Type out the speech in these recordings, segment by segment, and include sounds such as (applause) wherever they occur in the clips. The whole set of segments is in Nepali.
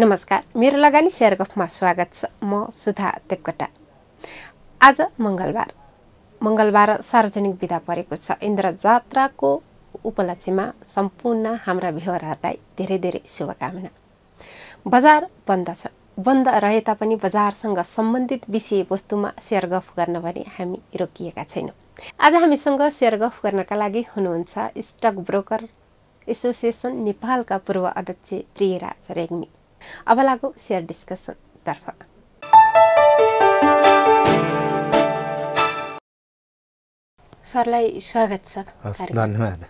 नमस्कार मेरो लगानी सेयर गफमा स्वागत छ म सुधा देवकोटा आज मङ्गलबार मङ्गलबार सार्वजनिक विदा परेको छ इन्द्र जात्राको उपलक्ष्यमा सम्पूर्ण हाम्रा व्यवहारहरूलाई धेरै धेरै शुभकामना बजार बन्द छ बन्द रहे तापनि बजारसँग सम्बन्धित विषयवस्तुमा सेयर गफ गर्न भने हामी रोकिएका छैनौँ आज हामीसँग सेयर गफ गर्नका लागि हुनुहुन्छ स्टक ब्रोकर एसोसिएसन नेपालका पूर्व अध्यक्ष प्रियराज रेग्मी अब लागु सेयर तर्फ सरलाई स्वागत छ धन्यवाद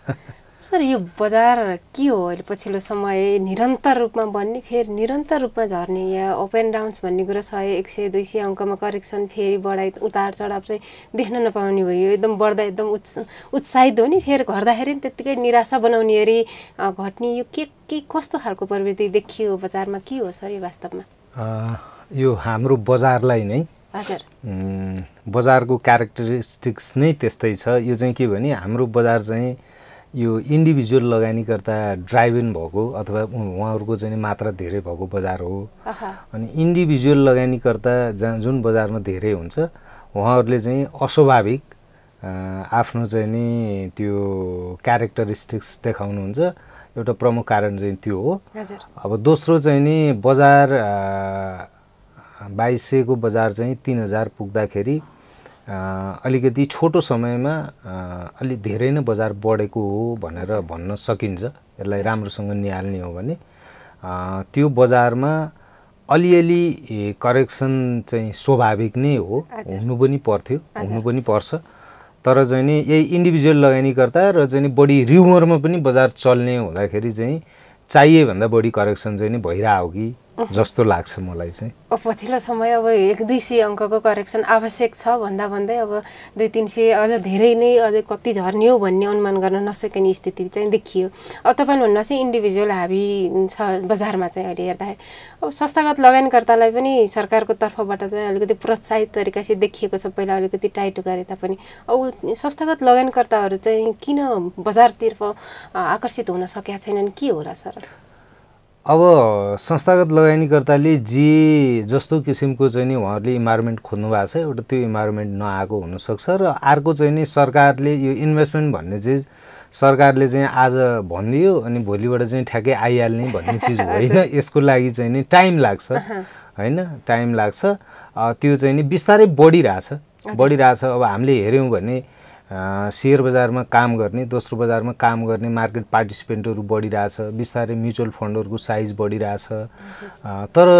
सर यो बजार के हो अहिले पछिल्लो समय निरन्तर रूपमा बन्ने फेरि निरन्तर रूपमा झर्ने या अप एन्ड डाउन्स भन्ने कुरा सय एक सय दुई सय अङ्कमा करेक्सन फेरि बढाइ उतार चढाव चाहिँ देख्न नपाउने भयो एकदम बढ्दा एकदम उत्स उत्साहित हो नि फेरि घट्दाखेरि पनि त्यत्तिकै निराशा बनाउने अरे घट्ने यो के के कस्तो खालको प्रवृत्ति देखियो बजारमा के हो सर यो वास्तवमा यो हाम्रो बजारलाई नै हजुर बजारको क्यारेक्टरिस्टिक्स नै त्यस्तै छ यो चाहिँ के भने हाम्रो बजार चाहिँ यो इन्डिभिजुअल लगानीकर्ता ड्राइभेन भएको अथवा उहाँहरूको चाहिँ मात्रा धेरै भएको बजार हो अनि इन्डिभिजुअल लगानीकर्ता जहाँ जुन बजारमा धेरै हुन्छ उहाँहरूले चाहिँ अस्वाभाविक आफ्नो चाहिँ नि त्यो क्यारेक्टरिस्टिक्स देखाउनुहुन्छ एउटा प्रमुख कारण चाहिँ त्यो हो अब दोस्रो चाहिँ नि बजार बाइस सयको बजार चाहिँ तिन हजार पुग्दाखेरि अलिकति छोटो समयमा अलि धेरै नै बजार बढेको हो भनेर भन्न सकिन्छ यसलाई राम्रोसँग निहाल्ने हो भने त्यो बजारमा अलिअलि करेक्सन चाहिँ स्वाभाविक नै हो हुनु पनि पर्थ्यो हुनु पनि पर्छ तर चाहिँ नि यही इन्डिभिजुअल लगानीकर्ता र चाहिँ नि बढी रिउमरमा पनि बजार चल्ने हुँदाखेरि चाहिँ चाहिएभन्दा बढी करेक्सन चाहिँ नि हो कि जस्तो लाग्छ मलाई चाहिँ पछिल्लो समय अब एक दुई सय अङ्कको करेक्सन आवश्यक छ भन्दा भन्दै अब दुई तिन सय अझ धेरै नै अझ कति झर्ने हो भन्ने अनुमान गर्न नसकिने स्थिति चाहिँ देखियो अब तपाईँले भन्नुहोस् चाहिँ इन्डिभिजुअल हाबी छ बजारमा चाहिँ अहिले हेर्दाखेरि अब संस्थागत लगानीकर्तालाई पनि सरकारको तर्फबाट चाहिँ अलिकति प्रोत्साहित तरिका चाहिँ देखिएको छ पहिला अलिकति टाइट गरे तापनि अब संस्थागत लगानीकर्ताहरू चाहिँ किन बजारतिर्फ आकर्षित हुन सकेका छैनन् के होला सर अब संस्थागत लगानीकर्ताले जे जस्तो किसिमको चाहिँ नि उहाँहरूले इन्भाइरोमेन्ट खोज्नु भएको छ एउटा त्यो इन्भाइरोमेन्ट नआएको हुनसक्छ र अर्को चाहिँ नि सरकारले यो इन्भेस्टमेन्ट भन्ने चिज सरकारले चाहिँ आज भनिदियो अनि भोलिबाट चाहिँ ठ्याक्कै आइहाल्ने भन्ने चिज (laughs) होइन यसको लागि चाहिँ नि टाइम लाग्छ होइन टाइम लाग्छ त्यो चाहिँ नि बिस्तारै बढिरहेछ बढिरहेछ अब हामीले हेऱ्यौँ भने सेयर बजारमा काम गर्ने दोस्रो बजारमा काम गर्ने मार्केट पार्टिसिपेन्टहरू बढिरहेछ बिस्तारै म्युचुअल फन्डहरूको साइज बढिरहेछ तर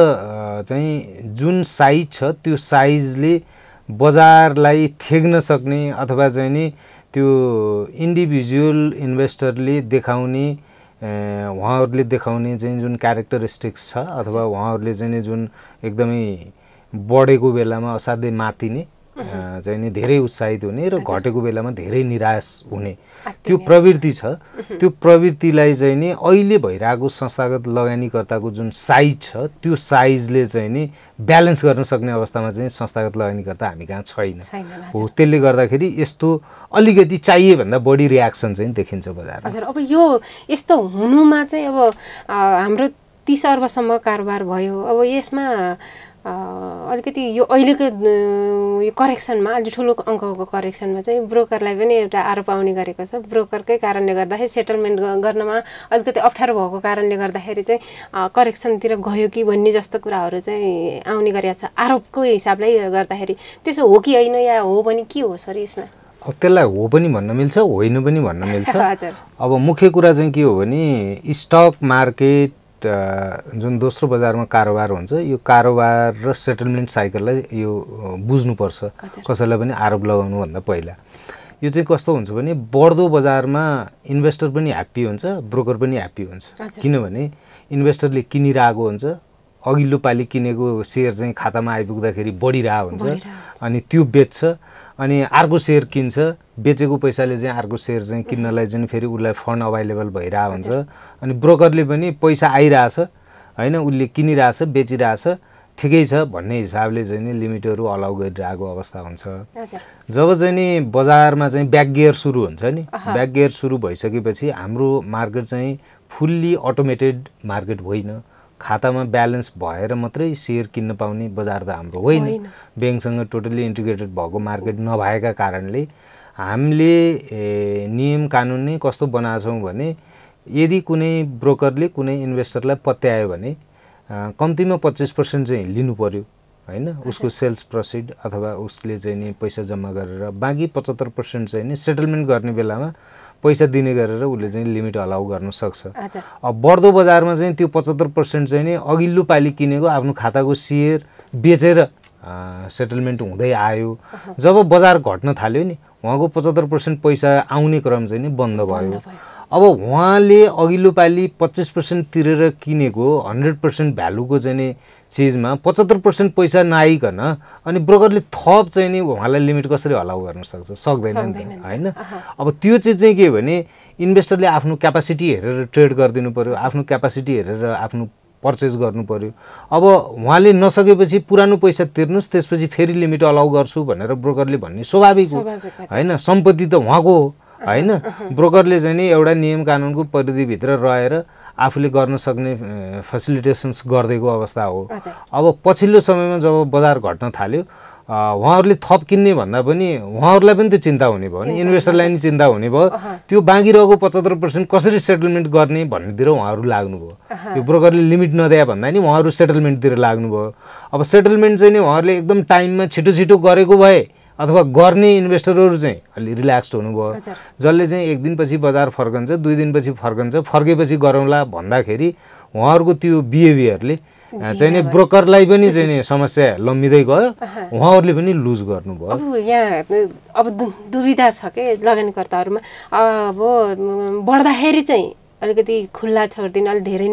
चाहिँ जुन साइज छ त्यो साइजले बजारलाई थेग्न सक्ने अथवा चाहिँ नि त्यो इन्डिभिजुअल इन्भेस्टरले देखाउने उहाँहरूले देखाउने चाहिँ जुन क्यारेक्टरिस्टिक्स छ अथवा उहाँहरूले चाहिँ जुन एकदमै बढेको बेलामा असाध्यै मातिने चाहिँ नि धेरै उत्साहित हुने र घटेको बेलामा धेरै निराश हुने त्यो प्रवृत्ति छ त्यो प्रवृत्तिलाई चाहिँ नि अहिले भइरहेको संस्थागत लगानीकर्ताको जुन साइज छ त्यो साइजले चाहिँ नि ब्यालेन्स गर्न सक्ने अवस्थामा चाहिँ संस्थागत लगानीकर्ता हामी कहाँ छैन हो त्यसले गर्दाखेरि यस्तो अलिकति चाहिए भन्दा बढी रियाक्सन चाहिँ देखिन्छ बजार हजुर अब यो यस्तो हुनुमा चाहिँ अब हाम्रो तिस अर्बसम्म कारोबार भयो अब यसमा अलिकति यो अहिलेको यो करेक्सनमा अलि ठुलो अङ्कको करेक्सनमा चाहिँ ब्रोकरलाई पनि एउटा आरोप आउने गरेको छ ब्रोकरकै कारणले गर्दाखेरि सेटलमेन्ट गर्नमा अलिकति अप्ठ्यारो भएको कारणले गर्दाखेरि चाहिँ करेक्सनतिर गयो कि भन्ने जस्तो कुराहरू चाहिँ आउने गरेको छ आरोपको हिसाबले गर्दाखेरि त्यसो हो कि होइन या हो भने के हो सर यसमा अब त्यसलाई हो पनि भन्न मिल्छ होइन पनि भन्न मिल्छ (laughs) अब मुख्य कुरा चाहिँ के हो भने स्टक मार्केट जुन दोस्रो बजारमा कारोबार हुन्छ यो कारोबार र सेटलमेन्ट साइकललाई यो बुझ्नुपर्छ कसैलाई पनि आरोप लगाउनुभन्दा पहिला यो चाहिँ कस्तो हुन्छ भने बढ्दो बजारमा इन्भेस्टर पनि ह्याप्पी हुन्छ ब्रोकर पनि ह्याप्पी हुन्छ किनभने इन्भेस्टरले किनिरहेको हुन्छ अघिल्लो पालि किनेको सेयर चाहिँ खातामा आइपुग्दाखेरि बढिरहेको हुन्छ अनि त्यो बेच्छ अनि अर्को सेयर किन्छ बेचेको पैसाले चाहिँ अर्को सेयर चाहिँ किन्नलाई चाहिँ फेरि उसलाई फन्ड अभाइलेबल भइरहेको हुन्छ अनि ब्रोकरले पनि पैसा आइरहेछ होइन उसले किनिरहेछ बेचिरहेछ ठिकै छ भन्ने हिसाबले चाहिँ नि लिमिटहरू अलाउ गरिरहेको अवस्था हुन्छ जब चाहिँ नि बजारमा चाहिँ ब्याक गियर सुरु हुन्छ नि ब्याक गियर सुरु भइसकेपछि हाम्रो मार्केट चाहिँ फुल्ली अटोमेटेड मार्केट होइन खातामा ब्यालेन्स भएर मात्रै सेयर किन्न पाउने बजार त हाम्रो होइन ब्याङ्कसँग टोटल्ली इन्टिग्रेटेड भएको मार्केट नभएका कारणले हामीले नियम कानुन नै कस्तो बनाएछौँ भने यदि कुनै ब्रोकरले कुनै इन्भेस्टरलाई पत्यायो भने कम्तीमा पच्चिस पर्सेन्ट चाहिँ लिनु पऱ्यो होइन उसको सेल्स प्रोसिड अथवा उसले चाहिँ नि पैसा जम्मा गरेर बाँकी पचहत्तर पर्सेन्ट चाहिँ नि सेटलमेन्ट गर्ने बेलामा पैसा दिने गरेर उसले चाहिँ लिमिट अलाउ गर्न सक्छ अब बढ्दो बजारमा चाहिँ त्यो पचहत्तर पर्सेन्ट चाहिँ नि अघिल्लो पालि किनेको आफ्नो खाताको सेयर बेचेर सेटलमेन्ट हुँदै आयो जब बजार घट्न थाल्यो नि उहाँको पचहत्तर पर्सेन्ट पैसा आउने क्रम चाहिँ नि बन्द भयो अब उहाँले अघिल्लो पालि पच्चिस पर्सेन्ट तिरेर किनेको हन्ड्रेड पर्सेन्ट भ्यालुको चाहिँ नि चिजमा पचहत्तर पर्सेन्ट पैसा नआइकन अनि ब्रोकरले थप चाहिँ नि उहाँलाई लिमिट कसरी हलाउ गर्न सक्छ सक्दैन नि होइन अब त्यो चिज चाहिँ के भने इन्भेस्टरले आफ्नो क्यापासिटी हेरेर ट्रेड गरिदिनु पऱ्यो आफ्नो क्यापासिटी हेरेर आफ्नो पर्चेस गर्नु पऱ्यो अब उहाँले नसकेपछि पुरानो पैसा तिर्नुहोस् त्यसपछि फेरि लिमिट अलाउ गर्छु भनेर ब्रोकरले भन्ने स्वाभाविक हो होइन सम्पत्ति त उहाँको हो होइन ब्रोकरले चाहिँ नि एउटा नियम कानुनको परिधिभित्र रहेर आफूले गर्न सक्ने फेसिलिटेसन्स गरिदिएको अवस्था हो अब पछिल्लो समयमा जब बजार घट्न थाल्यो उहाँहरूले थप किन्ने भन्दा पनि उहाँहरूलाई पनि त्यो चिन्ता हुने भयो नि इन्भेस्टरलाई नि चिन्ता हुने भयो त्यो बाँकी रहेको पचहत्तर पर्सेन्ट कसरी सेटलमेन्ट गर्ने भन्नेतिर उहाँहरू लाग्नुभयो यो ब्रोकरले लिमिट नदिए भन्दा नि उहाँहरू सेटलमेन्टतिर लाग्नुभयो अब सेटलमेन्ट चाहिँ नि उहाँहरूले एकदम टाइममा छिटो छिटो गरेको भए अथवा गर्ने इन्भेस्टरहरू चाहिँ अलि रिल्याक्स्ड हुनुभयो जसले चाहिँ एक दिनपछि बजार फर्कन्छ दुई दिनपछि फर्कन्छ फर्केपछि गरौँला भन्दाखेरि उहाँहरूको त्यो बिहेभियरले चाहिँ नि ब्रोकरलाई पनि (laughs) चाहिँ नि समस्या लम्बिँदै गयो उहाँहरूले पनि लुज गर्नुभयो अब यहाँ अब दुविधा छ के लगानीकर्ताहरूमा अब बढ्दाखेरि चाहिँ अलिकति खुल्ला छोडिदिने अलिक धेरै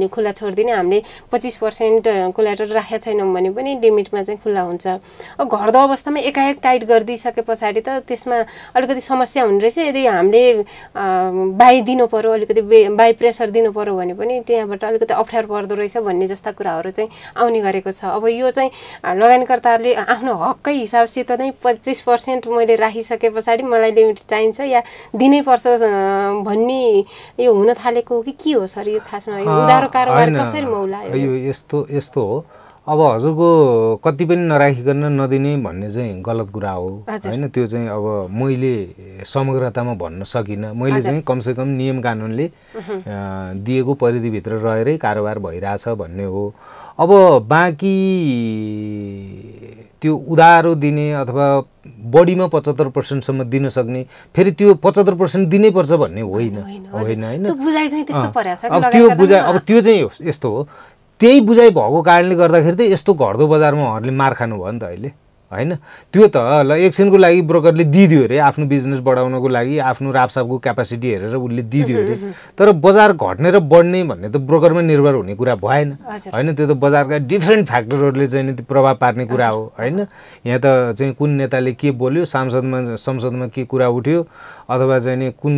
नै खुल्ला छोडिदिने हामीले पच्चिस पर्सेन्ट कोलाटर राखेका छैनौँ भने पनि लिमिटमा चाहिँ खुल्ला हुन्छ अब घट्दो अवस्थामा एकाएक टाइट गरिदिइसके पछाडि त त्यसमा अलिकति समस्या हुने रहेछ यदि हामीले बाई दिनु पऱ्यो अलिकति बाई प्रेसर दिनु पऱ्यो भने पनि त्यहाँबाट अलिकति अप्ठ्यारो पर्दो रहेछ भन्ने जस्ता कुराहरू चाहिँ आउने गरेको छ अब यो चाहिँ लगानीकर्ताहरूले आफ्नो हककै हिसाबसित नै पच्चिस पर्सेन्ट मैले राखिसके पछाडि मलाई लिमिट चाहिन्छ या दिनैपर्छ भन्ने यो हुन थालेको हो कि के हो सर यो खासमा उधारो कारोबार कसरी मौला यो यस्तो यस्तो हो अब हजुरको कति पनि नराखिकन नदिने भन्ने चाहिँ गलत कुरा हो होइन त्यो चाहिँ अब मैले समग्रतामा भन्न सकिनँ मैले चाहिँ कमसेकम नियम कानुनले दिएको परिधिभित्र रहेरै कारोबार भइरहेछ भन्ने हो अब बाँकी त्यो उधारो दिने अथवा बढीमा पचहत्तर पर्सेन्टसम्म दिन सक्ने फेरि त्यो पचहत्तर पर्सेन्ट दिनैपर्छ भन्ने होइन होइन होइन अब त्यो बुझाइ अब त्यो चाहिँ यस्तो हो त्यही बुझाइ भएको कारणले गर्दाखेरि त यस्तो घट्दो बजारमा उहाँहरूले मार खानु भयो नि त अहिले होइन त्यो त ल एकछिनको लागि ब्रोकरले दिइदियो अरे आफ्नो बिजनेस बढाउनको लागि आफ्नो रापसापको क्यापासिटी हेरेर उसले दिइदियो अरे (laughs) तर बजार घट्ने र बढ्ने भन्ने त ब्रोकरमा निर्भर हुने कुरा भएन होइन त्यो त बजारका डिफ्रेन्ट फ्याक्टरहरूले चाहिँ प्रभाव पार्ने कुरा हो होइन यहाँ त चाहिँ कुन नेताले के बोल्यो सांसदमा संसदमा के कुरा उठ्यो अथवा चाहिँ नि कुन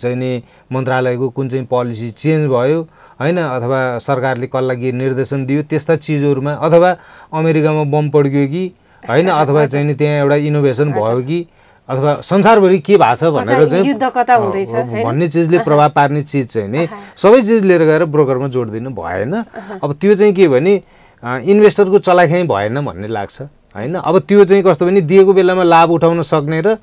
चाहिँ नि मन्त्रालयको कुन चाहिँ पोलिसी चेन्ज भयो होइन अथवा सरकारले कसलाई के निर्देशन दियो त्यस्ता चिजहरूमा अथवा अमेरिकामा बम पड्क्यो कि होइन अथवा चाहिँ नि त्यहाँ एउटा इनोभेसन भयो कि अथवा संसारभरि के भएको छ भनेर चाहिँ युद्ध कता हुँदैछ भन्ने चिजले प्रभाव पार्ने चिज चाहिँ नि सबै चिज लिएर गएर ब्रोकरमा जोडिदिनु भएन अब त्यो चाहिँ के भने इन्भेस्टरको चलाखाइ भएन भन्ने लाग्छ होइन अब त्यो चाहिँ कस्तो भने दिएको बेलामा लाभ उठाउन सक्ने र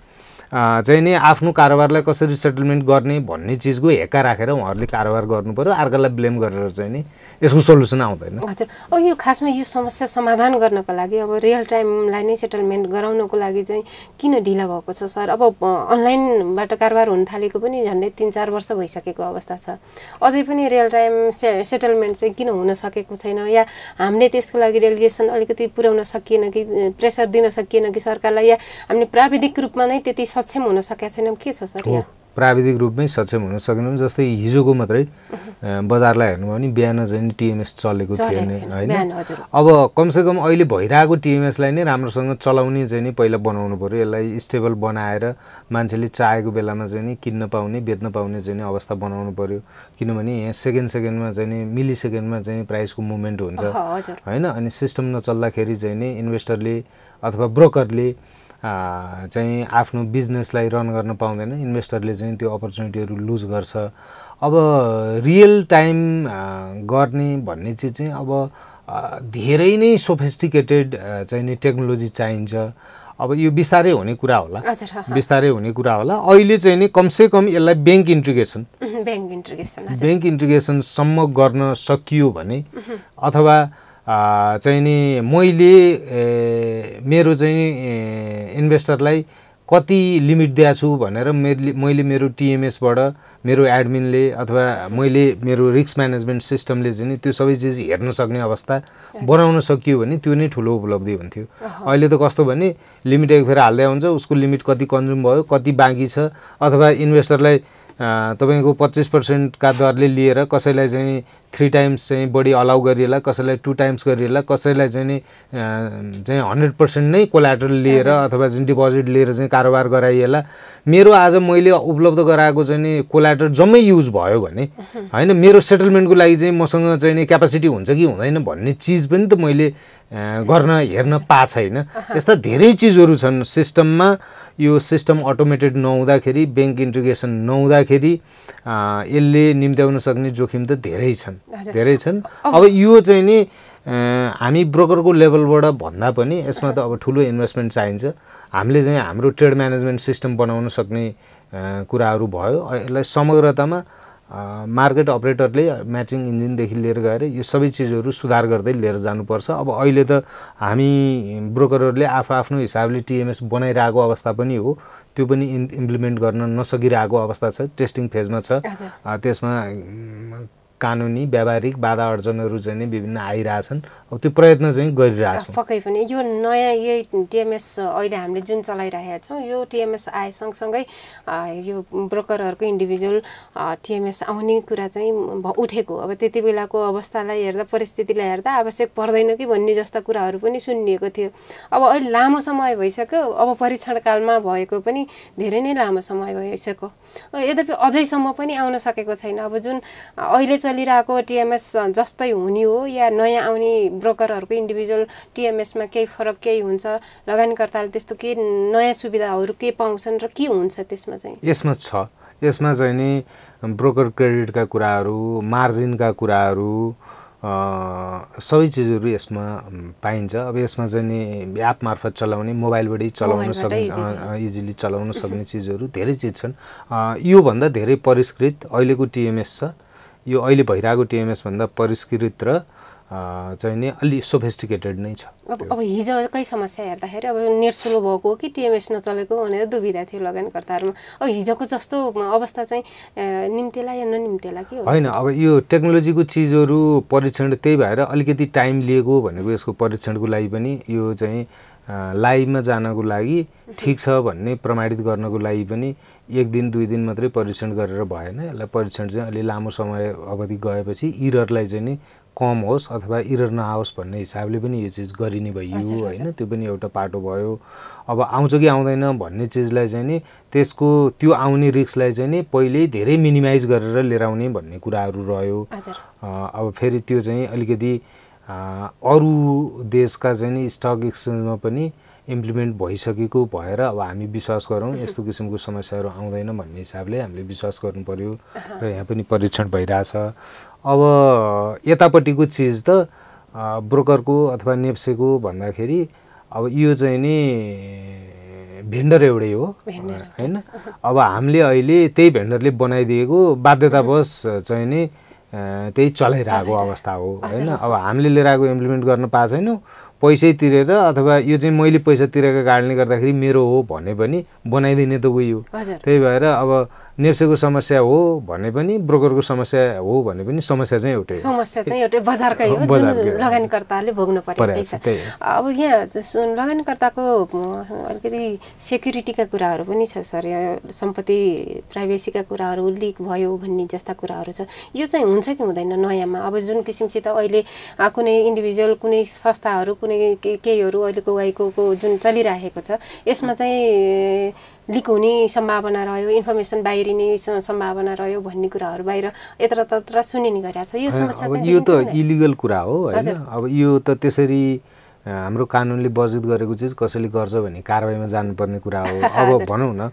चाहिँ नि आफ्नो कारोबारलाई कसरी सेटलमेन्ट गर्ने भन्ने चिजको हेक्का राखेर उहाँहरूले कारोबार गर्नु पऱ्यो अर्कालाई ब्लेम गरेर चाहिँ नि यसको सोल्युसन आउँदैन हजुर अब यो खासमा यो समस्या समाधान गर्नको लागि अब रियल टाइमलाई नै सेटलमेन्ट गराउनको लागि चाहिँ किन ढिला भएको छ सर अब अनलाइनबाट कारोबार हुन थालेको पनि झन्डै तिन चार वर्ष भइसकेको अवस्था छ अझै पनि रियल टाइम से सेटलमेन्ट चाहिँ किन हुन सकेको छैन या हामीले त्यसको लागि डेलिगेसन अलिकति पुर्याउन सकिएन कि प्रेसर दिन सकिएन कि सरकारलाई या हामीले प्राविधिक रूपमा नै त्यति सक्षम हुन सकेका छैनौँ के छ सर प्राविधिक रूपमै सक्षम हुन सकेनौँ जस्तै हिजोको मात्रै बजारलाई हेर्नु भने बिहान झन् टिएमएस चलेको थिएन होइन अब कमसेकम अहिले भइरहेको टिएमएसलाई नै राम्रोसँग चलाउने चाहिँ नि पहिला बनाउनु पऱ्यो यसलाई स्टेबल बनाएर मान्छेले चाहेको बेलामा चाहिँ नि किन्न पाउने बेच्न पाउने चाहिँ नि अवस्था बनाउनु पऱ्यो किनभने यहाँ सेकेन्ड सेकेन्डमा चाहिँ नि मिली सेकेन्डमा चाहिँ प्राइसको मुभमेन्ट हुन्छ होइन अनि सिस्टम नचल्दाखेरि चाहिँ नि इन्भेस्टरले अथवा ब्रोकरले चाहिँ आफ्नो बिजनेसलाई रन गर्न पाउँदैन इन्भेस्टरले चाहिँ त्यो अपर्च्युनिटीहरू लुज गर्छ अब रियल टाइम गर्ने भन्ने चिज चाहिँ अब धेरै नै सोफिस्टिकेटेड चाहिँ नि टेक्नोलोजी चाहिन्छ अब यो बिस्तारै हुने कुरा होला बिस्तारै हुने कुरा होला अहिले चाहिँ नि कमसेकम यसलाई bank integration bank integration bank इन्ट्रिगेसनसम्म गर्न सकियो भने अथवा चाहिँ नि मैले मेरो चाहिँ इन्भेस्टरलाई कति लिमिट दिएको छु भनेर मैले मैले मेरो टिएमएसबाट मेरो एडमिनले अथवा मैले मेरो रिस्क म्यानेजमेन्ट सिस्टमले चाहिँ नि त्यो सबै चिज हेर्न सक्ने अवस्था बनाउन सकियो भने त्यो नै ठुलो उपलब्धि हुन्थ्यो अहिले त कस्तो भने लिमिट एक फेर हाल्दै हुन्छ उसको लिमिट कति कन्ज्युम भयो कति बाँकी छ अथवा इन्भेस्टरलाई तपाईँको पच्चिस पर्सेन्टका दरले लिएर कसैलाई चाहिँ थ्री टाइम्स चाहिँ बढी अलाउ गरिएला कसैलाई टु टाइम्स गरिएला कसैलाई चाहिँ नि चाहिँ हन्ड्रेड पर्सेन्ट नै कोलाटर लिएर अथवा चाहिँ डिपोजिट लिएर चाहिँ कारोबार गराइएला मेरो आज मैले उपलब्ध गराएको चाहिँ नि कोलाटर जम्मै युज भयो भने (laughs) होइन मेरो सेटलमेन्टको लागि चाहिँ मसँग चाहिँ नि क्यापासिटी हुन्छ कि हुँदैन भन्ने चिज पनि त मैले गर्न हेर्न पा छैन (laughs) यस्ता धेरै चिजहरू छन् सिस्टममा यो सिस्टम अटोमेटेड नहुँदाखेरि ब्याङ्क इन्टिग्रेसन नहुँदाखेरि यसले निम्त्याउन सक्ने जोखिम त धेरै छन् धेरै छन् अब यो चाहिँ नि हामी ब्रोकरको लेभलबाट भन्दा पनि यसमा त अब ठुलो इन्भेस्टमेन्ट चाहिन्छ हामीले चाहिँ हाम्रो ट्रेड म्यानेजमेन्ट सिस्टम बनाउन सक्ने कुराहरू भयो यसलाई समग्रतामा मार्केट अपरेटरले म्याचिङ इन्जिनदेखि लिएर गएर यो सबै चिजहरू सुधार गर्दै लिएर जानुपर्छ अब अहिले त हामी ब्रोकरहरूले आफू आफ्नो हिसाबले टिएमएस बनाइरहेको अवस्था पनि हो त्यो पनि इम्प्लिमेन्ट गर्न नसकिरहेको अवस्था छ टेस्टिङ फेजमा छ त्यसमा कानुनी व्यावहारिक बाधा अर्जनहरू चाहिँ विभिन्न आइरहेछन् अब त्यो प्रयत्न चाहिँ छ पक्कै पनि यो नयाँ यही टिएमएस अहिले हामीले जुन चलाइरहेका छौँ यो टिएमएस आए सँगसँगै यो ब्रोकरहरूको इन्डिभिजुअल टिएमएस आउने कुरा चाहिँ उठेको अब त्यति बेलाको अवस्थालाई हेर्दा परिस्थितिलाई हेर्दा आवश्यक पर्दैन कि भन्ने जस्ता कुराहरू पनि सुनिएको थियो अब अहिले लामो समय भइसक्यो अब परीक्षणकालमा भएको पनि धेरै नै लामो समय भइसक्यो यद्यपि अझैसम्म पनि आउन सकेको छैन अब जुन अहिले चलिरहेको टिएमएस जस्तै हुने हो या नयाँ आउने ब्रोकरहरूको इन्डिभिजुअल टिएमएसमा केही फरक केही हुन्छ लगानीकर्ताले त्यस्तो केही नयाँ सुविधाहरू के पाउँछन् र के हुन्छ त्यसमा चाहिँ यसमा छ यसमा चाहिँ नि ब्रोकर क्रेडिटका कुराहरू मार्जिनका कुराहरू सबै चिजहरू यसमा पाइन्छ अब यसमा चाहिँ नि एप मार्फत चलाउने मोबाइलबाटै चलाउन सक्ने इजिली चलाउन सक्ने चिजहरू धेरै चिज छन् योभन्दा धेरै परिष्कृत अहिलेको टिएमएस छ यो अहिले भइरहेको टिएमएसभन्दा परिष्कृत र चाहिँ नि अलि सोफेस्टिकेटेड नै छ अब अब हिजोकै समस्या हेर्दाखेरि अब नेट स्लो भएको कि टिएमएस नचलेको भनेर दुविधा थियो लगानीकर्ताहरूमा अब हिजोको जस्तो अवस्था चाहिँ निम्तेला या ननिम्तेला के होइन अब यो टेक्नोलोजीको चिजहरू परीक्षण त्यही भएर अलिकति टाइम लिएको भनेको यसको परीक्षणको लागि पनि यो चाहिँ लाइभमा जानको लागि ठिक छ भन्ने प्रमाणित गर्नको लागि पनि एक दिन दुई दिन मात्रै परीक्षण गरेर भएन यसलाई परीक्षण चाहिँ अलि लामो समय अवधि गएपछि इररलाई चाहिँ नि कम होस् अथवा इरर नआओस् भन्ने हिसाबले पनि यो चिज गरिने भयो होइन त्यो पनि एउटा पाटो भयो अब आउँछ कि आउँदैन भन्ने चिजलाई चाहिँ नि त्यसको त्यो आउने रिक्सलाई चाहिँ नि पहिल्यै धेरै मिनिमाइज गरेर लिएर आउने भन्ने कुराहरू रह्यो अब फेरि त्यो चाहिँ अलिकति अरू देशका चाहिँ नि स्टक एक्सचेन्जमा पनि इम्प्लिमेन्ट भइसकेको भएर अब हामी विश्वास गरौँ यस्तो किसिमको समस्याहरू आउँदैन भन्ने हिसाबले हामीले विश्वास गर्नु पऱ्यो र यहाँ पनि परीक्षण भइरहेछ अब यतापट्टिको चिज त ब्रोकरको अथवा नेप्सेको भन्दाखेरि अब यो चाहिँ नि भेन्डर एउटै हो होइन अब हामीले अहिले त्यही भेन्डरले बनाइदिएको बाध्यतावश चाहिँ नि त्यही चलाइरहेको अवस्था हो होइन अब हामीले लिएर आएको इम्प्लिमेन्ट गर्न पाएको छैनौँ पैसै तिरेर अथवा यो चाहिँ मैले पैसा तिरेको कारणले गर्दाखेरि मेरो हो भने पनि बनाइदिने त उही हो त्यही भएर अब नेप्सेको समस्या हो भने पनि ब्रोकरको समस्या हो भने पनि समस्या चाहिँ एउटै समस्या चाहिँ एउटै बजारकै हो जुन लगानीकर्ताले भोग्नु परेकै छ अब यहाँ लगानीकर्ताको अलिकति सेक्युरिटीका कुराहरू पनि छ सर सम्पत्ति प्राइभेसीका कुराहरू लिक भयो भन्ने जस्ता कुराहरू छ यो चाहिँ हुन्छ कि हुँदैन नयाँमा अब जुन किसिमसित अहिले कुनै इन्डिभिजुअल कुनै संस्थाहरू कुनै केहीहरू अहिलेको वाइको जुन चलिरहेको छ यसमा चाहिँ लिक हुने सम्भावना रह्यो इन्फर्मेसन बाहिरिने सम्भावना रह्यो भन्ने कुराहरू बाहिर यत्रतत्र सुनिने गरेको छ यो समस्या चाहिँ यो त इलिगल कुरा हो होइन अब यो त त्यसरी हाम्रो कानुनले बजेट गरेको चिज कसैले गर्छ भने कारवाहीमा जानुपर्ने कुरा हो (laughs) अब भनौँ न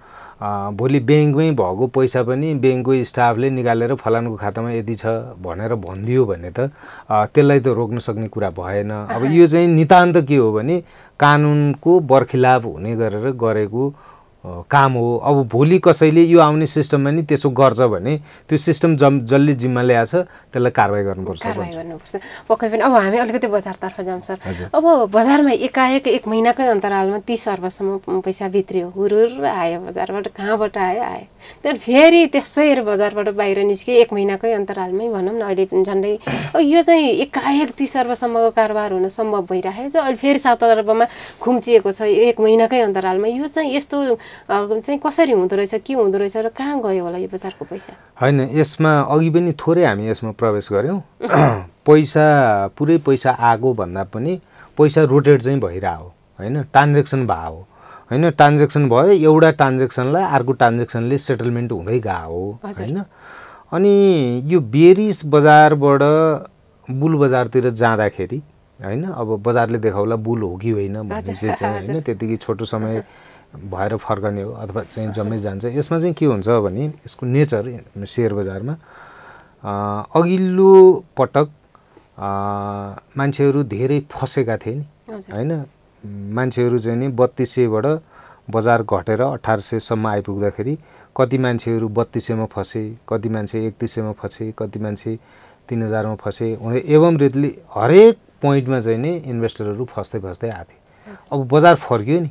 भोलि ब्याङ्कमै भएको पैसा पनि ब्याङ्कको स्टाफले निकालेर फलानको खातामा यति छ भनेर भनिदियो भने त त्यसलाई त रोक्न सक्ने कुरा भएन अब यो चाहिँ नितान्त के हो भने कानुनको बर्खिलाप हुने गरेर गरेको काम हो अब भोलि कसैले यो आउने सिस्टममा नि त्यसो गर्छ भने त्यो सिस्टम जम जसले जिम्मा ल्याएको छ त्यसलाई कारवाही गर्नुपर्छ कारवाही गर्नुपर्छ पक्कै पनि अब हामी अलिकति बजारतर्फ जाउँ सर अब बजारमा एकाएक एक महिनाकै अन्तरालमा तिस अर्बसम्म पैसा भित्रियो हुरुर आयो बजारबाट कहाँबाट आयो आयो त्यहाँदेखि फेरि त्यसै बजारबाट बाहिर निस्क्यो एक महिनाकै अन्तरालमै भनौँ न अहिले झन्डै यो चाहिँ एकाएक तिस अर्बसम्मको कारोबार हुन सम्भव भइरहेको छ अहिले फेरि सात अर्बमा खुम्चिएको छ एक महिनाकै अन्तरालमा यो चाहिँ यस्तो चाहिँ कसरी हुँदो रहेछ के हुँदो रहेछ र कहाँ गयो होला यो बजारको पैसा होइन यसमा अघि पनि थोरै हामी यसमा प्रवेश गऱ्यौँ (clears throat) पैसा पुरै पैसा आगो भन्दा पनि पैसा रोटेट चाहिँ भइरहेको होइन ट्रान्जेक्सन हो होइन ट्रान्जेक्सन भयो एउटा ट्रान्जेक्सनलाई अर्को ट्रान्जेक्सनले सेटलमेन्ट हुँदै गएको होइन अनि यो बेरिस बजारबाट बुल बजारतिर जाँदाखेरि होइन अब बजारले देखाउला बुल हो कि होइन भन्ने चाहिँ होइन त्यतिकै छोटो समय भएर फर्कने हो अथवा चाहिँ जम्मै जान्छ यसमा चाहिँ के हुन्छ भने यसको नेचर सेयर बजारमा अघिल्लो पटक मान्छेहरू धेरै फसेका थिए नि होइन मान्छेहरू चाहिँ नि बत्तिस सयबाट बजार घटेर अठार सयसम्म आइपुग्दाखेरि कति मान्छेहरू बत्तिस सयमा फसे कति मान्छे एकतिस सयमा फसे कति मान्छे तिन हजारमा फसे एवं रीतिले हरेक पोइन्टमा चाहिँ नि इन्भेस्टरहरू फस्दै फस्दै आएको थिए अब बजार फर्कियो नि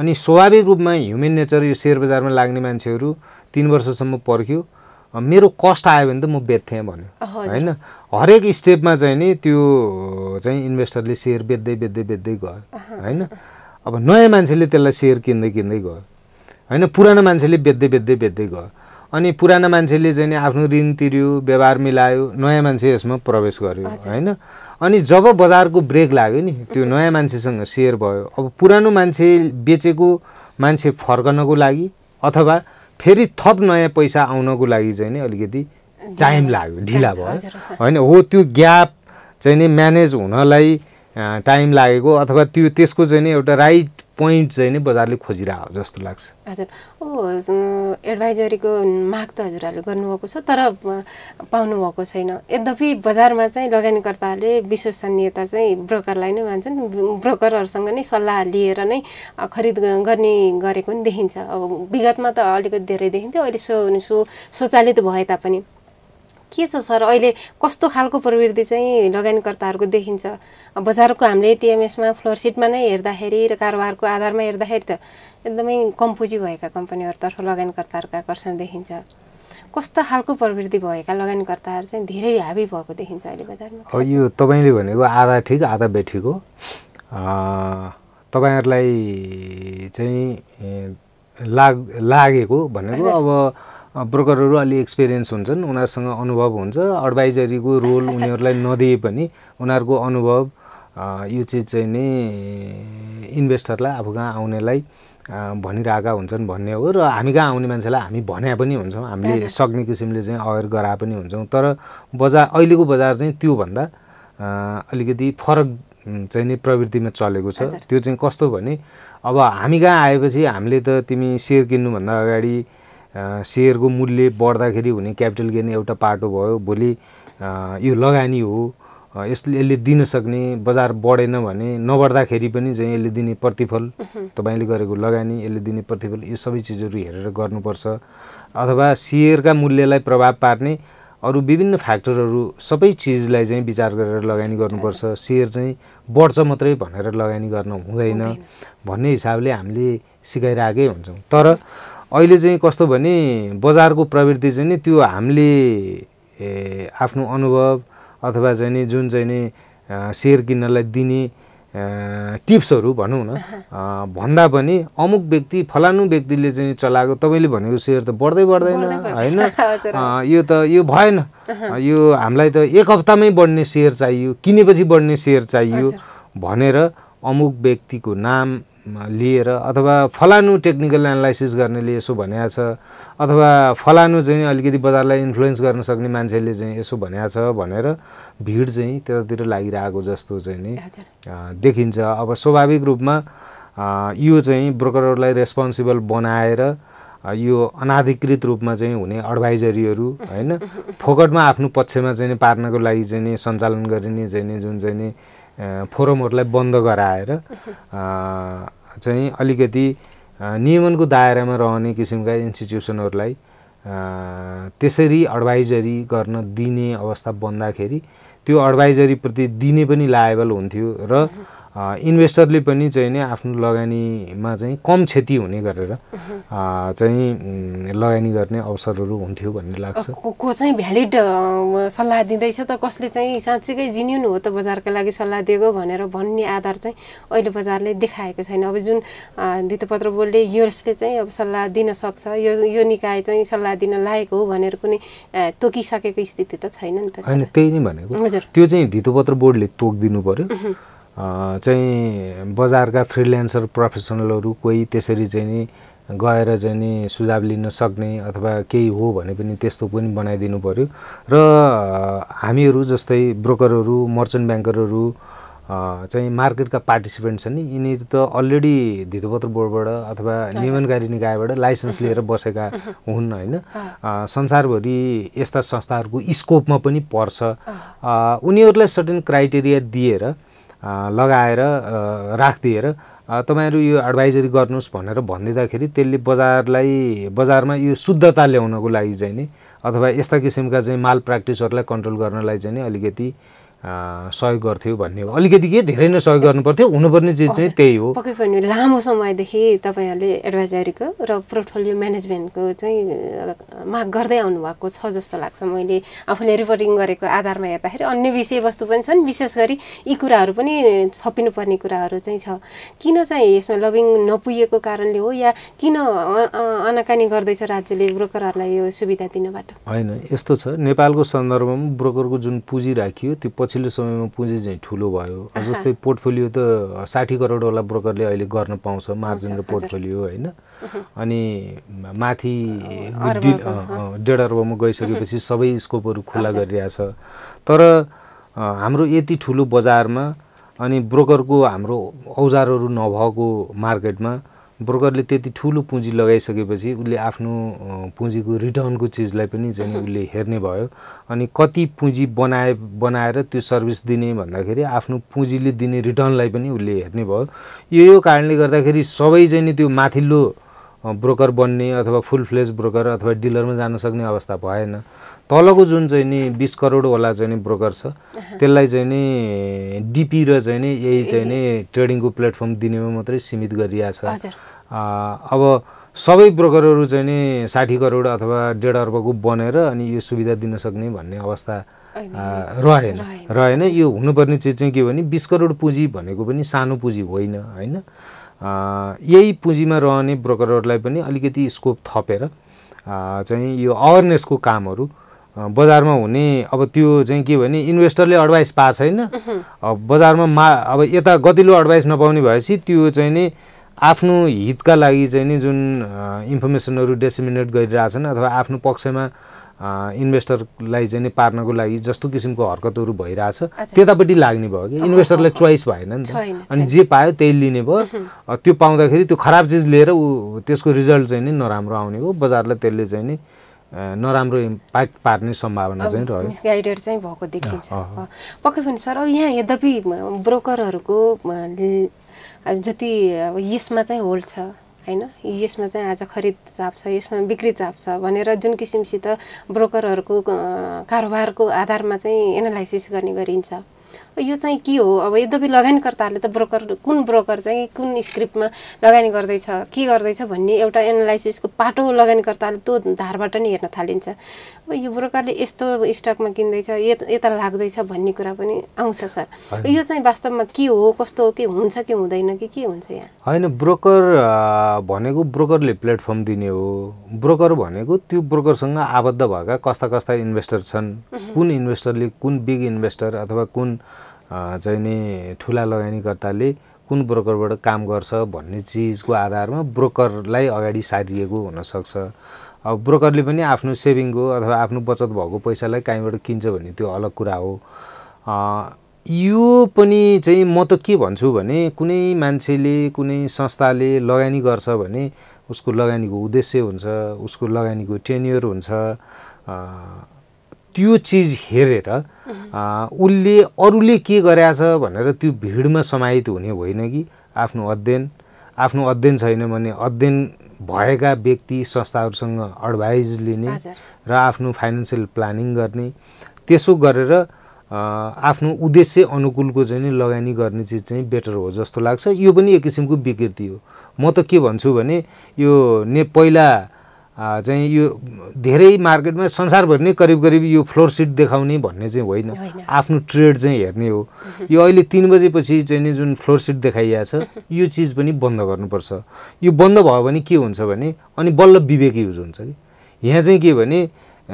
अनि स्वाभाविक रूपमा ह्युमेन नेचर यो सेयर बजारमा लाग्ने मान्छेहरू तिन वर्षसम्म पर्ख्यो मेरो कस्ट आयो भने त म बेच्थेँ भन्यो होइन हरेक स्टेपमा चाहिँ नि त्यो चाहिँ इन्भेस्टरले सेयर बेच्दै बेच्दै बेच्दै गयो होइन अब नयाँ मान्छेले त्यसलाई सेयर किन्दै किन्दै गयो होइन पुरानो मान्छेले बेच्दै बेच्दै बेच्दै गयो अनि पुरानो मान्छेले चाहिँ आफ्नो ऋण तिर्यो व्यवहार मिलायो नयाँ मान्छे यसमा प्रवेश गर्यो होइन अनि जब बजारको ब्रेक लाग्यो नि त्यो नयाँ मान्छेसँग सेयर भयो अब पुरानो मान्छे बेचेको मान्छे फर्कनको लागि अथवा फेरि थप नयाँ पैसा आउनको लागि चाहिँ नि अलिकति टाइम लाग्यो ढिला भयो होइन हो त्यो ग्याप चाहिँ नि म्यानेज हुनलाई टाइम लागेको अथवा त्यो त्यसको चाहिँ नि एउटा राइट पोइन्ट चाहिँ नै बजारले खोजिरहेको जस्तो लाग्छ हजुर ओ एडभाइजरीको माग त हजुरहरूले गर्नुभएको छ तर पाउनुभएको छैन यद्यपि बजारमा चाहिँ लगानीकर्ताहरूले विश्वसनीयता चाहिँ ब्रोकरलाई नै मान्छन् ब्रोकरहरूसँग नै सल्लाह लिएर नै खरिद गर्ने गरेको पनि देखिन्छ अब विगतमा त अलिकति धेरै देखिन्थ्यो अहिले सो सो स्वचालित भए तापनि के छ सर अहिले कस्तो खालको प्रवृत्ति चाहिँ लगानीकर्ताहरूको देखिन्छ बजारको हामीले टिएमएसमा फ्लोरसिटमा नै हेर्दाखेरि र कारोबारको आधारमा हेर्दाखेरि त एकदमै कम पुँजी भएका कम्पनीहरूतर्फ लगानीकर्ताहरूको आकर्षण देखिन्छ कस्तो खालको प्रवृत्ति भएका लगानीकर्ताहरू चाहिँ धेरै हाबी भएको देखिन्छ अहिले बजारमा अब यो तपाईँले भनेको आधा ठिक आधा बेठीको तपाईँहरूलाई चाहिँ लाग लागेको भनेको अब ब्रोकरहरू अलि एक्सपिरियन्स हुन्छन् उनीहरूसँग अनुभव हुन्छ एडभाइजरीको रोल उनीहरूलाई नदिए पनि उनीहरूको अनुभव यो चिज चाहिँ नै इन्भेस्टरलाई आफू कहाँ आउनेलाई भनिरहेका हुन्छन् भन्ने हो र हामी कहाँ आउने मान्छेलाई हामी भने पनि हुन्छौँ हामीले सक्ने किसिमले चाहिँ अवेर गराए पनि हुन्छौँ तर बजार अहिलेको बजार चाहिँ त्योभन्दा अलिकति फरक चाहिँ नै प्रवृत्तिमा चलेको छ त्यो चाहिँ कस्तो भने अब हामी कहाँ आएपछि हामीले त तिमी सेयर किन्नुभन्दा अगाडि सेयरको मूल्य बढ्दाखेरि हुने क्यापिटल गेन एउटा पाटो भयो भोलि यो लगानी हो यसले यसले दिन सक्ने बजार बढेन भने नबढ्दाखेरि पनि चाहिँ यसले दिने प्रतिफल तपाईँले गरेको लगानी यसले दिने प्रतिफल यो सबै चिजहरू हेरेर गर्नुपर्छ अथवा सेयरका मूल्यलाई प्रभाव पार्ने अरू विभिन्न फ्याक्टरहरू सबै चिजलाई चाहिँ विचार गरेर लगानी गर्नुपर्छ सेयर चाहिँ बढ्छ मात्रै भनेर लगानी गर्न हुँदैन भन्ने हिसाबले हामीले सिकाइरहेकै हुन्छौँ तर अहिले चाहिँ कस्तो भने बजारको प्रवृत्ति चाहिँ नि त्यो हामीले आफ्नो अनुभव अथवा चाहिँ नि जुन चाहिँ नि सेयर किन्नलाई दिने टिप्सहरू भनौँ न भन्दा पनि अमुक व्यक्ति फलानु व्यक्तिले चाहिँ चलाएको तपाईँले भनेको सेयर त बढ्दै बढ्दैन होइन (laughs) यो त यो भएन यो हामीलाई त एक हप्तामै बढ्ने सेयर चाहियो किनेपछि बढ्ने सेयर चाहियो भनेर अमुक व्यक्तिको नाम लिएर अथवा फलानु टेक्निकल एनालाइसिस गर्नेले यसो भनेको छ अथवा फलानु चाहिँ अलिकति बजारलाई इन्फ्लुएन्स गर्न सक्ने मान्छेले चाहिँ यसो भनेको छ भनेर भिड चाहिँ त्यतातिर लागिरहेको जस्तो चाहिँ नि देखिन्छ अब स्वाभाविक रूपमा यो चाहिँ ब्रोकरहरूलाई रेस्पोन्सिबल बनाएर यो अनाधिकृत रूपमा चाहिँ हुने एडभाइजरीहरू होइन फोकटमा आफ्नो पक्षमा चाहिँ पार्नको लागि चाहिँ नि सञ्चालन गरिने चाहिँ नि जुन चाहिँ नि फोरमहरूलाई बन्द गराएर चाहिँ अलिकति नियमनको दायरामा रहने किसिमका इन्स्टिट्युसनहरूलाई त्यसरी एडभाइजरी गर्न दिने अवस्था बन्दाखेरि त्यो एडभाइजरीप्रति दिने पनि लायबल हुन्थ्यो र इन्भेस्टरले पनि चाहिँ नि आफ्नो लगानीमा चाहिँ कम क्षति हुने गरेर चाहिँ लगानी गर्ने अवसरहरू हुन्थ्यो भन्ने लाग्छ को चाहिँ भ्यालिड सल्लाह दिँदैछ त कसले चाहिँ साँच्चीकै जिन्युन हो त बजारका लागि सल्लाह दिएको भनेर भन्ने आधार चाहिँ अहिले बजारले देखाएको छैन अब जुन धितपत्र बोर्डले यसले चाहिँ अब सल्लाह दिन सक्छ यो यो निकाय चाहिँ सल्लाह दिन लायक हो भनेर कुनै तोकिसकेको स्थिति त छैन नि त होइन त्यही नै भनेको हजुर त्यो चाहिँ धितोपत्र बोर्डले तोकिदिनु पर्यो चाहिँ बजारका फ्रिलेन्सर प्रोफेसनलहरू कोही त्यसरी चाहिँ नि गएर चाहिँ नि सुझाव लिन सक्ने अथवा केही हो भने पनि त्यस्तो पनि बनाइदिनु पऱ्यो र हामीहरू जस्तै ब्रोकरहरू मर्चेन्ट ब्याङ्करहरू चाहिँ मार्केटका पार्टिसिपेन्ट छन् नि यिनीहरू त अलरेडी धितोपत्र बोर्डबाट अथवा नियमनकारी निकायबाट लाइसेन्स लिएर बसेका हुन् होइन संसारभरि यस्ता संस्थाहरूको स्कोपमा पनि पर्छ उनीहरूलाई सर्टेन क्राइटेरिया दिएर लगाएर राखिदिएर तपाईँहरू यो एडभाइजरी गर्नुहोस् भनेर भनिदिँदाखेरि त्यसले बजारलाई बजारमा यो शुद्धता ल्याउनको लागि चाहिँ नि अथवा यस्ता किसिमका चाहिँ माल प्र्याक्टिसहरूलाई कन्ट्रोल गर्नलाई चाहिँ नि अलिकति सहयोग गर्थ्यो भन्ने अलिकति के धेरै नै सहयोग गर्नुपर्थ्यो हुनुपर्ने चिज चाहिँ त्यही हो पक्कै पनि लामो समयदेखि तपाईँहरूले एडभाइजरीको र पोर्टफोलियो म्यानेजमेन्टको चाहिँ माग गर्दै आउनुभएको छ जस्तो लाग्छ मैले आफूले रिपोर्टिङ गरेको आधारमा हेर्दाखेरि अन्य विषयवस्तु पनि छन् विशेष गरी यी कुराहरू पनि थपिनुपर्ने कुराहरू चाहिँ छ किन चाहिँ यसमा लभिङ नपुगेको कारणले हो या किन आनाकानी गर्दैछ राज्यले ब्रोकरहरूलाई यो सुविधा दिनबाट होइन यस्तो छ नेपालको सन्दर्भमा ब्रोकरको जुन पुँजी राखियो त्यो पछिल्लो समयमा पुँजी चाहिँ ठुलो भयो (laughs) जस्तै पोर्टफोलियो त साठी करोडवाला ब्रोकरले अहिले गर्न पाउँछ मार्जिन र पोर्टफोलियो होइन अनि माथि डेढ अर्बमा गइसकेपछि सबै स्कोपहरू खुल्ला गरिरहेछ तर हाम्रो यति ठुलो बजारमा अनि ब्रोकरको हाम्रो औजारहरू नभएको मार्केटमा ब्रोकरले त्यति ठुलो पुँजी लगाइसकेपछि उसले आफ्नो पुँजीको रिटर्नको चिजलाई पनि चाहिँ उसले हेर्ने भयो अनि कति पुँजी बनाए बनाएर त्यो सर्भिस दिने भन्दाखेरि आफ्नो पुँजीले दिने रिटर्नलाई पनि उसले हेर्ने भयो यो यो कारणले गर्दाखेरि सबै चाहिँ नि त्यो माथिल्लो ब्रोकर बन्ने अथवा फुल फ्लेज ब्रोकर अथवा डिलरमा जान सक्ने अवस्था भएन तलको जुन चाहिँ नि बिस करोडवाला चाहिँ नि ब्रोकर छ त्यसलाई चाहिँ नि डिपी र चाहिँ नि यही चाहिँ नि ट्रेडिङको प्लेटफर्म दिनेमा मात्रै सीमित गरिरहेछ अब सबै ब्रोकरहरू चाहिँ नि साठी करोड अथवा डेढ अर्बको बनेर अनि यो सुविधा दिन सक्ने भन्ने अवस्था रहेन रहेन यो हुनुपर्ने चिज चाहिँ के भने बिस करोड पुँजी भनेको पनि सानो पुँजी होइन होइन यही पुँजीमा रहने ब्रोकरहरूलाई पनि अलिकति स्कोप थपेर चाहिँ यो अवेरनेसको कामहरू बजारमा हुने अब त्यो चाहिँ के भने इन्भेस्टरले एडभाइस पाएको छैन बजारमा मा अब यता गतिलो एडभाइस नपाउने भएपछि त्यो चाहिँ नि आफ्नो हितका लागि चाहिँ नि जुन इन्फर्मेसनहरू डेसिमिनेट गरिरहेछन् अथवा आफ्नो पक्षमा इन्भेस्टरलाई चाहिँ नि पार्नको लागि जस्तो किसिमको हरकतहरू भइरहेछ त्यतापट्टि लाग्ने भयो कि इन्भेस्टरलाई चोइस भएन नि त अनि जे पायो त्यही लिने भयो त्यो पाउँदाखेरि त्यो खराब चिज लिएर ऊ त्यसको रिजल्ट चाहिँ नि नराम्रो आउने हो बजारलाई त्यसले चाहिँ नि नराम्रो इम्प्याक्ट पार्ने सम्भावना चाहिँ रह्यो मिसगाइडेड चाहिँ भएको देखिन्छ पक्कै पनि सर अब यहाँ यद्यपि ब्रोकरहरूको जति अब यसमा चाहिँ होल्ड छ होइन यसमा चाहिँ आज खरिद छ यसमा बिक्री चाप छ भनेर जुन किसिमसित ब्रोकरहरूको कारोबारको आधारमा चाहिँ एनालाइसिस गर्ने गरिन्छ यो चाहिँ के हो अब यद्यपि लगानीकर्ताहरूले त ब्रोकर कुन ब्रोकर चाहिँ कुन स्क्रिप्टमा लगानी गर्दैछ के गर्दैछ भन्ने एउटा एनालाइसिसको पाटो लगानीकर्ताले त्यो धारबाट नै हेर्न थालिन्छ अब यो ब्रोकरले यस्तो स्टकमा किन्दैछ यता लाग्दैछ भन्ने कुरा पनि आउँछ सर यो चाहिँ वास्तवमा के हो कस्तो हो कि हुन्छ कि हुँदैन कि के हुन्छ यहाँ होइन ब्रोकर भनेको ब्रोकरले प्लेटफर्म दिने हो ब्रोकर भनेको त्यो ब्रोकरसँग आबद्ध भएका कस्ता कस्ता इन्भेस्टर छन् कुन इन्भेस्टरले कुन बिग इन्भेस्टर अथवा कुन चाहिँ नि ठुला लगानीकर्ताले कुन ब्रोकरबाट काम गर्छ भन्ने चिजको आधारमा ब्रोकरलाई अगाडि सारिएको हुनसक्छ अब ब्रोकरले पनि आफ्नो सेभिङको अथवा आफ्नो बचत भएको पैसालाई कहीँबाट किन्छ भने त्यो अलग कुरा हो यो पनि चाहिँ म त के भन्छु भने कुनै मान्छेले कुनै संस्थाले लगानी गर्छ भने उसको लगानीको उद्देश्य हुन्छ उसको लगानीको टेन्यर हुन्छ त्यो चिज हेरेर उसले अरूले के गराएछ भनेर त्यो भिडमा समाहित हुने होइन कि आफ्नो अध्ययन आफ्नो अध्ययन छैन भने अध्ययन भएका व्यक्ति संस्थाहरूसँग एडभाइज लिने र आफ्नो फाइनेन्सियल प्लानिङ गर्ने त्यसो गरेर आफ्नो उद्देश्य अनुकूलको चाहिँ लगानी गर्ने चिज चाहिँ बेटर हो जस्तो लाग्छ यो पनि एक किसिमको विकृति हो म त के भन्छु भने यो ने पहिला चाहिँ यो धेरै मार्केटमा संसारभरि नै करिब करिब यो फ्लोर सिट देखाउने भन्ने चाहिँ होइन आफ्नो ट्रेड चाहिँ हेर्ने हो यो अहिले तिन बजेपछि चाहिँ नि जुन फ्लोर सिट देखाइएको छ यो चिज पनि बन्द गर्नुपर्छ यो बन्द भयो भने के हुन्छ भने अनि बल्ल विवेक युज हुन्छ कि यहाँ चाहिँ के भने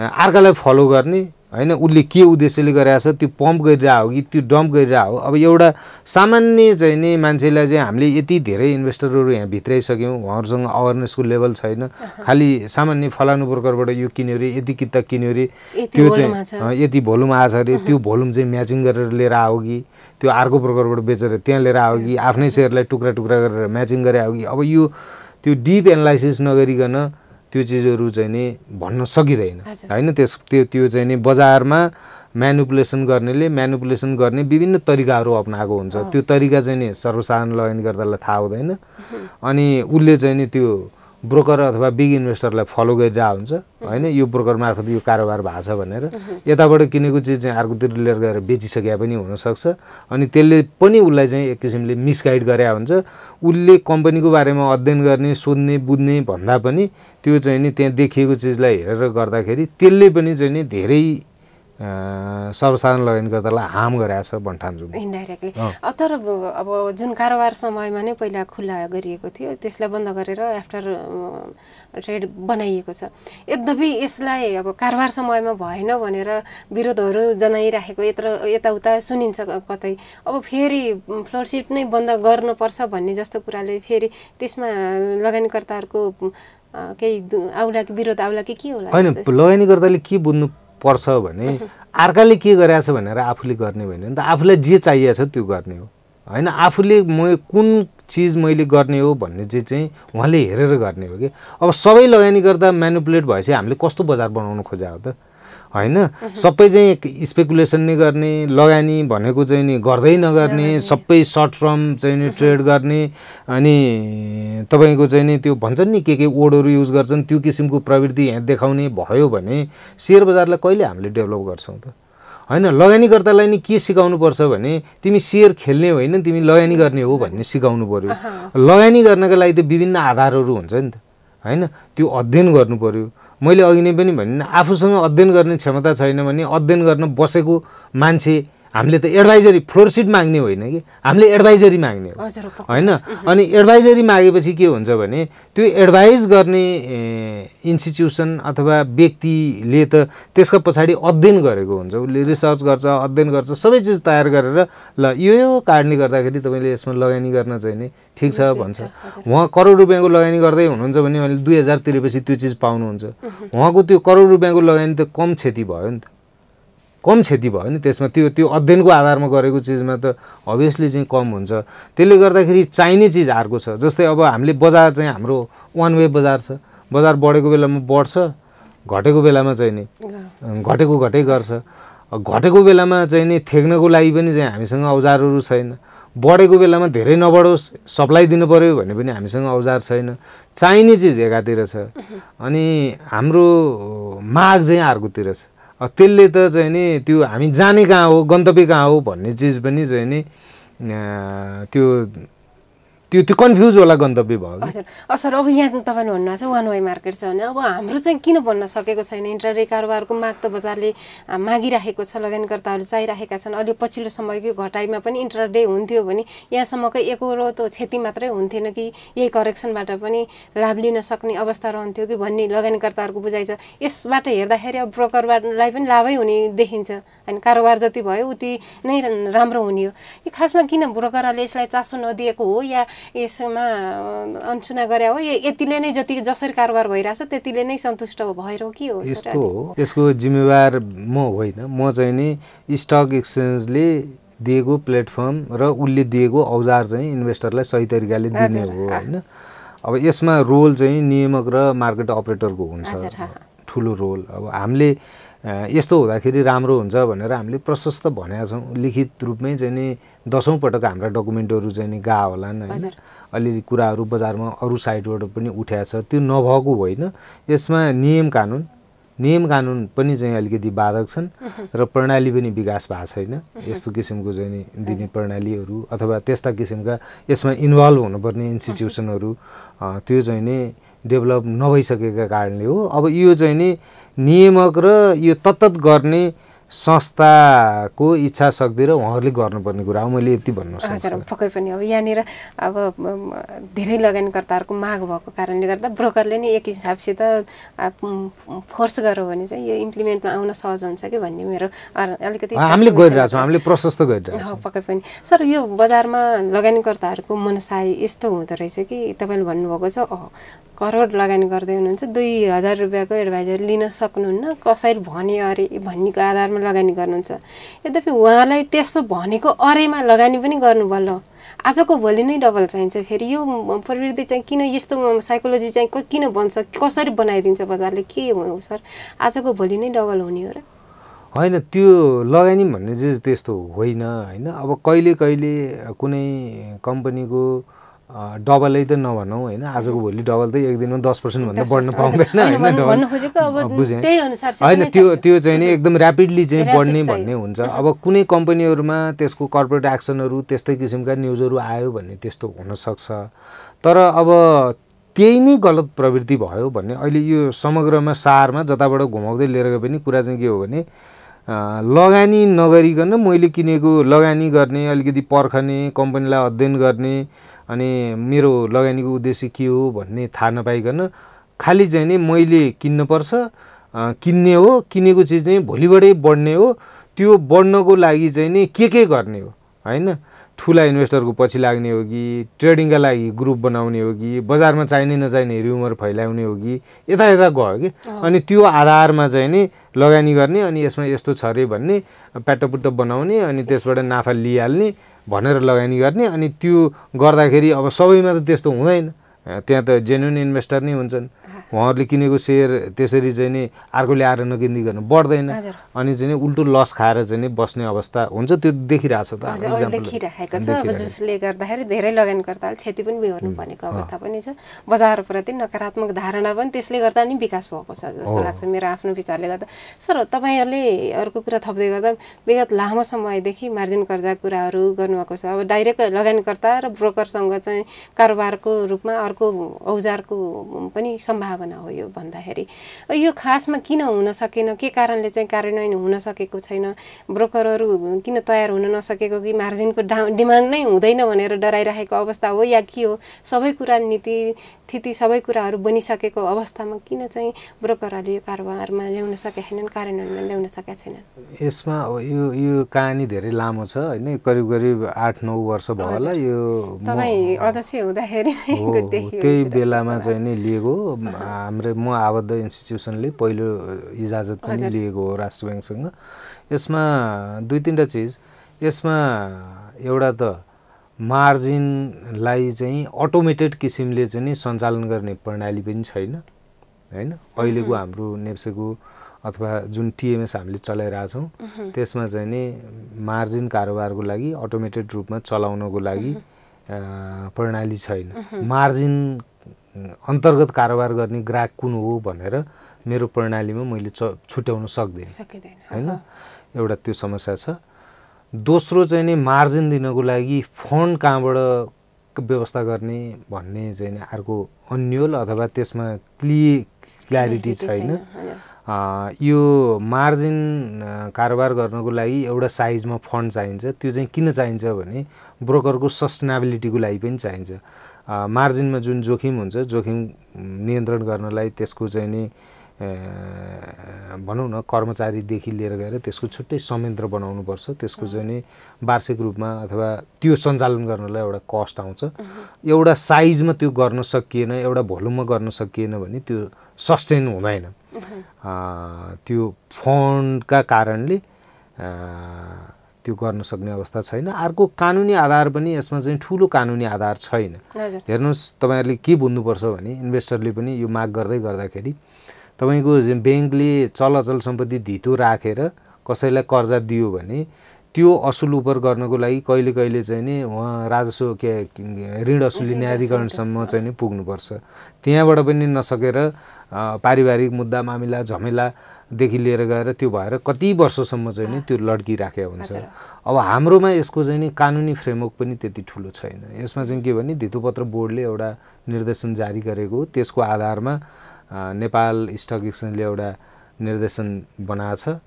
अर्कालाई फलो गर्ने होइन उसले के उद्देश्यले गरेर त्यो पम्प गरिरहेको हो कि त्यो डम्प गरिरहेको हो अब एउटा सामान्य चाहिँ नि मान्छेलाई चाहिँ हामीले यति धेरै इन्भेस्टरहरू यहाँ भित्राइसक्यौँ उहाँहरूसँग अवेरनेसको लेभल छैन खालि सामान्य फलानु ब्रोकरबाट यो किन्यो अरे यति किता किन्यो अरे त्यो चाहिँ यति भोल्युम आएछ अरे त्यो भोल्युम चाहिँ म्याचिङ गरेर लिएर आयो कि त्यो अर्को ब्रोकरबाट बेचेर त्यहाँ लिएर आयो कि आफ्नै सेयरलाई टुक्रा टुक्रा गरेर म्याचिङ गरेर आयो कि अब यो त्यो डिप एनालाइसिस नगरिकन त्यो चिजहरू चाहिँ नि भन्न सकिँदैन होइन त्यस त्यो त्यो चाहिँ नि बजारमा म्यानुपुलेसन गर्नेले म्यानुपुलेसन गर्ने विभिन्न तरिकाहरू अप्नाएको हुन्छ त्यो तरिका चाहिँ नि सर्वसाधारण लगानी गर्दालाई थाहा हुँदैन अनि उसले चाहिँ नि त्यो ब्रोकर अथवा बिग इन्भेस्टरलाई फलो गरिरहेको हुन्छ होइन यो ब्रोकर मार्फत यो कारोबार भएको छ भनेर यताबाट किनेको चिज चाहिँ अर्कोतिर लिएर गएर बेचिसके पनि हुनसक्छ अनि त्यसले पनि उसलाई चाहिँ एक किसिमले मिसगाइड गरे हुन्छ उसले कम्पनीको बारेमा अध्ययन गर्ने सोध्ने बुझ्ने भन्दा पनि त्यो चाहिँ नि त्यहाँ देखिएको चिजलाई हेरेर गर्दाखेरि त्यसले पनि चाहिँ नि धेरै सर्वसाधारण लगानीकर्तालाई हार्म गराएछ भन्ने इन्डाइरेक्टली तर अब जुन कारोबार समयमा नै पहिला खुल्ला गरिएको थियो त्यसलाई बन्द गरेर आफ्टर ट्रेड बनाइएको छ यद्यपि यसलाई अब कारोबार समयमा भएन भनेर विरोधहरू जनाइराखेको यत्र यताउता सुनिन्छ कतै अब फेरि फ्लोरसिप नै बन्द गर्नुपर्छ भन्ने जस्तो कुराले फेरि त्यसमा लगानीकर्ताहरूको केही आउला कि विरोध आउला कि के होला होइन लगानीकर्ताले के बुझ्नु पर्छ भने अर्काले के गरेछ भनेर आफूले गर्ने होइन नि त आफूलाई जे चाहिएको छ त्यो गर्ने हो होइन आफूले म कुन चिज मैले गर्ने हो भन्ने चाहिँ चाहिँ उहाँले हेरेर गर्ने हो कि अब सबै लगानी गर्दा म्यानुपुलेट भएपछि हामीले कस्तो बजार बनाउनु खोजा हो त होइन सबै चाहिँ स्पेकुलेसन नै गर्ने लगानी भनेको चाहिँ नि गर्दै नगर्ने सबै सर्ट टर्म चाहिँ नि ट्रेड गर्ने अनि तपाईँको चाहिँ नि त्यो भन्छन् नि के के वर्डहरू युज गर्छन् त्यो किसिमको प्रवृत्ति यहाँ देखाउने भयो भने सेयर बजारलाई कहिले हामीले डेभलप गर्छौँ त होइन लगानीकर्तालाई नि के सिकाउनु पर्छ भने तिमी सेयर खेल्ने होइन तिमी लगानी गर्ने हो भन्ने सिकाउनु पऱ्यो लगानी गर्नका लागि त विभिन्न आधारहरू हुन्छ नि त होइन त्यो अध्ययन गर्नु मैले अघि नै पनि भनिनँ आफूसँग अध्ययन गर्ने क्षमता छैन भने अध्ययन गर्न बसेको मान्छे हामीले त एडभाइजरी फ्लोरसिट माग्ने होइन कि हामीले एडभाइजरी माग्ने हो होइन अनि एडभाइजरी मागेपछि के हुन्छ भने त्यो एडभाइज गर्ने इन्स्टिट्युसन अथवा व्यक्तिले त त्यसका पछाडि अध्ययन गरेको हुन्छ उसले रिसर्च गर्छ अध्ययन गर्छ सबै चिज तयार गरेर ल यो यो गर्दाखेरि तपाईँले यसमा लगानी गर्न चाहिँ नि ठिक छ भन्छ उहाँ करोड रुपियाँको लगानी गर्दै हुनुहुन्छ भने उहाँले दुई हजार तिरेपछि त्यो चिज पाउनुहुन्छ उहाँको त्यो करोड रुपियाँको लगानी त कम क्षति भयो नि त कम क्षति भयो नि त्यसमा त्यो त्यो अध्ययनको आधारमा गरेको चिजमा त अभियसली चाहिँ कम हुन्छ त्यसले गर्दाखेरि चाहिने चिज अर्को छ जस्तै अब हामीले बजार चाहिँ हाम्रो वान वे बजार छ बजार बढेको बेलामा बढ्छ घटेको बेलामा चाहिँ नि घटेको घटै गर्छ घटेको बेलामा चाहिँ नि थ्याक्नको लागि पनि चाहिँ हामीसँग औजारहरू छैन बढेको बेलामा धेरै नबढोस् सप्लाई दिनु पऱ्यो भने पनि हामीसँग औजार छैन चाहिने चिज एकातिर छ अनि हाम्रो माग चाहिँ अर्कोतिर छ त्यसले त चाहिँ नि त्यो हामी जाने कहाँ हो गन्तव्य कहाँ हो भन्ने चिज पनि चाहिँ नि त्यो त्यो त्यो कन्फ्युज होला गन्तव्य भयो हजुर सर अब यहाँ तपाईँले छ वान वे मार्केट छ भने अब हाम्रो चाहिँ किन भन्न सकेको छैन इन्टरडे कारोबारको माग त बजारले मागिरहेको छ लगानीकर्ताहरू चाहिरहेका छन् अलि पछिल्लो समयको घटाइमा पनि इन्टरडे हुन्थ्यो भने यहाँसम्मको एकरो त क्षति मात्रै हुन्थेन कि यही करेक्सनबाट पनि लाभ लिन सक्ने अवस्था रहन्थ्यो कि भन्ने लगानीकर्ताहरूको बुझाइ छ यसबाट हेर्दाखेरि अब ब्रोकरबाटलाई पनि लाभै हुने देखिन्छ होइन कारोबार जति भयो उति नै राम्रो हुने हो यो खासमा किन ब्रोकरहरूले यसलाई चासो नदिएको हो या यसमा अनसुना गरे हो यतिले नै जति जसरी कारोबार भइरहेछ त्यतिले नै सन्तुष्ट भएर कि हो यसको हो यसको जिम्मेवार म होइन म चाहिँ नि स्टक एक्सचेन्जले दिएको प्लेटफर्म र उसले दिएको औजार चाहिँ इन्भेस्टरलाई सही तरिकाले दिने हो होइन अब यसमा रोल चाहिँ नियामक र मार्केट अपरेटरको हुन्छ ठुलो रोल अब हामीले यस्तो हुँदाखेरि राम्रो हुन्छ भनेर हामीले प्रशस्त भनेका छौँ लिखित रूपमै चाहिँ नि दसौँ पटक हाम्रा डकुमेन्टहरू चाहिँ नि गा होलान् होइन अलिअलि कुराहरू बजारमा अरू साइडबाट पनि उठाएको छ त्यो नभएको होइन यसमा नियम कानुन नियम कानुन पनि चाहिँ अलिकति बाधक छन् र प्रणाली पनि विकास भएको छैन यस्तो किसिमको चाहिँ नि दिने प्रणालीहरू अथवा त्यस्ता किसिमका यसमा इन्भल्भ हुनुपर्ने इन्स्टिट्युसनहरू त्यो चाहिँ नै डेभलप नभइसकेका कारणले हो अब यो चाहिँ नि नियामक र यो तत्त गर्ने संस्थाको इच्छा शक्ति र उहाँहरूले गर्नुपर्ने कुरा हो मैले यति भन्नु हजुर पक्कै पनि अब यहाँनिर अब धेरै लगानीकर्ताहरूको माग भएको कारणले गर्दा ब्रोकरले नै एक हिसाबसित फोर्स गर्यो भने चाहिँ यो इम्प्लिमेन्टमा आउन सहज हुन्छ कि भन्ने मेरो अलिकति हामीले गरिरहेछौँ हामीले प्रशस्त गरिरहेछौँ पक्कै पनि सर यो बजारमा लगानीकर्ताहरूको मनसाय यस्तो हुँदो रहेछ कि तपाईँले भन्नुभएको छ करोड लगानी गर्दै हुनुहुन्छ दुई हजार रुपियाँको एडभाइजर लिन सक्नुहुन्न कसैले भने अरे भन्नेको आधारमा लगानी गर्नुहुन्छ यद्यपि उहाँलाई त्यसो भनेको अरेमा लगानी पनि गर्नु बल्ल आजको भोलि नै डबल चाहिन्छ फेरि यो प्रवृत्ति चाहिँ किन यस्तो साइकोलोजी चाहिँ किन बन्छ कसरी बनाइदिन्छ बजारले के हो सर आजको भोलि नै डबल हुने हो र होइन त्यो लगानी भन्ने चाहिँ त्यस्तो होइन होइन अब कहिले कहिले कुनै कम्पनीको डबलै त नभनौँ होइन आजको भोलि डबल त एक दिनमा दस भन्दा बढ्न पाउँदैन होइन त्यो त्यो चाहिँ नि एकदम ऱ्यापिडली चाहिँ बढ्ने भन्ने हुन्छ अब कुनै कम्पनीहरूमा त्यसको कर्पोरेट एक्सनहरू त्यस्तै किसिमका न्युजहरू आयो भने त्यस्तो हुनसक्छ तर अब त्यही नै गलत प्रवृत्ति भयो भन्ने अहिले यो समग्रमा सारमा जताबाट घुमाउँदै लिएर गए पनि कुरा चाहिँ के हो भने लगानी नगरिकन मैले किनेको लगानी गर्ने अलिकति पर्खने कम्पनीलाई अध्ययन गर्ने अनि मेरो लगानीको उद्देश्य के हो भन्ने थाहा नपाइकन खालि चाहिँ नि मैले किन्नुपर्छ किन्ने हो किनेको चिज चाहिँ भोलिबाटै बढ्ने हो त्यो बढ्नको लागि चाहिँ नि के के गर्ने हो होइन ठुला इन्भेस्टरको पछि लाग्ने हो कि ट्रेडिङका लागि ग्रुप बनाउने हो कि बजारमा चाहिने नचाहिने रिउमर फैलाउने हो कि यता यता गयो कि अनि त्यो आधारमा चाहिँ नि लगानी गर्ने अनि यसमा यस्तो छ अरे भन्ने प्याटपुट्टो बनाउने अनि त्यसबाट नाफा लिइहाल्ने भनेर लगानी गर्ने अनि त्यो गर्दाखेरि अब सबैमा त त्यस्तो हुँदैन त्यहाँ त जेन्युन इन्भेस्टर नै हुन्छन् उहाँहरूले किनेको सेयर त्यसरी चाहिँ नि अर्कोले आएर नकिन्दी गर्नु बढ्दैन अनि चाहिँ उल्टो लस खाएर चाहिँ नि बस्ने अवस्था हुन्छ त्यो देखिरहेको छ देखिरहेको छ अब जसले गर्दाखेरि धेरै लगानीकर्ताले क्षति पनि बिहोर्नु भनेको अवस्था पनि छ बजारप्रति नकारात्मक धारणा पनि त्यसले गर्दा नि विकास भएको छ जस्तो लाग्छ मेरो आफ्नो विचारले गर्दा सर तपाईँहरूले अर्को कुरा थप्दै गर्दा विगत लामो समयदेखि मार्जिन कर्जा कुराहरू गर्नुभएको छ अब डाइरेक्ट लगानीकर्ता र ब्रोकरसँग चाहिँ कारोबारको रूपमा अर्को प्रकारको औजारको पनि सम्भावना हो यो भन्दाखेरि यो खासमा किन हुन सकेन के कारणले चाहिँ कार्यान्वयन हुन सकेको छैन ब्रोकरहरू किन तयार हुन नसकेको कि मार्जिनको डा डिमान्ड नै हुँदैन भनेर डराइराखेको अवस्था हो या के हो सबै कुरा नीति स्थिति सबै कुराहरू बनिसकेको अवस्थामा किन चाहिँ ब्रोकरहरूले यो कारोबारमा ल्याउन सकेका छैनन् कार्यान्वयनमा ल्याउन सकेका छैनन् यसमा यो यो कहानी धेरै लामो छ होइन करिब करिब आठ नौ वर्ष भयो होला यो तपाईँ अध्यक्ष हुँदाखेरि त्यही बेलामा चाहिँ नि लिएको हाम्रो म आबद्ध इन्स्टिट्युसनले पहिलो इजाजत पनि लिएको हो राष्ट्र ब्याङ्कसँग यसमा दुई तिनवटा चिज यसमा एउटा त मार्जिनलाई चाहिँ अटोमेटेड किसिमले चाहिँ नि सञ्चालन गर्ने प्रणाली पनि छैन होइन अहिलेको हाम्रो नेप्सेको अथवा जुन टिएमएस हामीले चलाइरहेछौँ त्यसमा चाहिँ नि मार्जिन कारोबारको लागि अटोमेटेड रूपमा चलाउनको लागि प्रणाली छैन मार्जिन अन्तर्गत कारोबार गर्ने ग्राहक कुन हो भनेर मेरो प्रणालीमा मैले च छुट्याउन सक्दिनँ होइन एउटा त्यो समस्या छ दोस्रो चाहिँ नि मार्जिन दिनको लागि फन्ड कहाँबाट व्यवस्था गर्ने भन्ने चाहिँ नि अर्को अन्यल अथवा त्यसमा क्लि क्ल्यारिटी छैन यो मार्जिन कारोबार गर्नको लागि एउटा साइजमा फन्ड चाहिन्छ त्यो चाहिँ किन चाहिन्छ भने ब्रोकरको सस्टेनाबिलिटीको लागि पनि चाहिन्छ मार्जिनमा जुन जोखिम हुन्छ जोखिम नियन्त्रण गर्नलाई त्यसको चाहिँ नि भनौँ न कर्मचारीदेखि लिएर गएर त्यसको छुट्टै संयन्त्र बनाउनुपर्छ त्यसको चाहिँ नि वार्षिक रूपमा अथवा त्यो सञ्चालन गर्नलाई एउटा कस्ट आउँछ एउटा साइजमा त्यो गर्न सकिएन एउटा भोल्युममा गर्न सकिएन भने त्यो सस्टेन हुँदैन त्यो फन्डका कारणले त्यो गर्न सक्ने अवस्था छैन अर्को कानुनी आधार पनि यसमा चाहिँ ठुलो कानुनी आधार छैन हेर्नुहोस् तपाईँहरूले के बुझ्नुपर्छ भने इन्भेस्टरले पनि यो माग गर्दै गर्दाखेरि तपाईँको ब्याङ्कले चलाचल सम्पत्ति धितो राखेर कसैलाई कर्जा दियो भने त्यो असुल उपर गर्नको लागि कहिले कहिले चाहिँ नि उहाँ राजस्व के ऋण असुली न्यायाधिकरणसम्म चाहिँ नि पुग्नुपर्छ त्यहाँबाट पनि नसकेर पारिवारिक मुद्दा मामिला झमेला देखि लिएर गएर त्यो भएर कति वर्षसम्म चाहिँ नि त्यो लड्किराखेको हुन्छ अब हाम्रोमा यसको चाहिँ नि कानुनी फ्रेमवर्क पनि त्यति ठुलो छैन यसमा चाहिँ के भने धितोपत्र बोर्डले एउटा निर्देशन जारी गरेको त्यसको आधारमा नेपाल स्टक एक्सचेन्जले एउटा निर्देशन बनाएको छ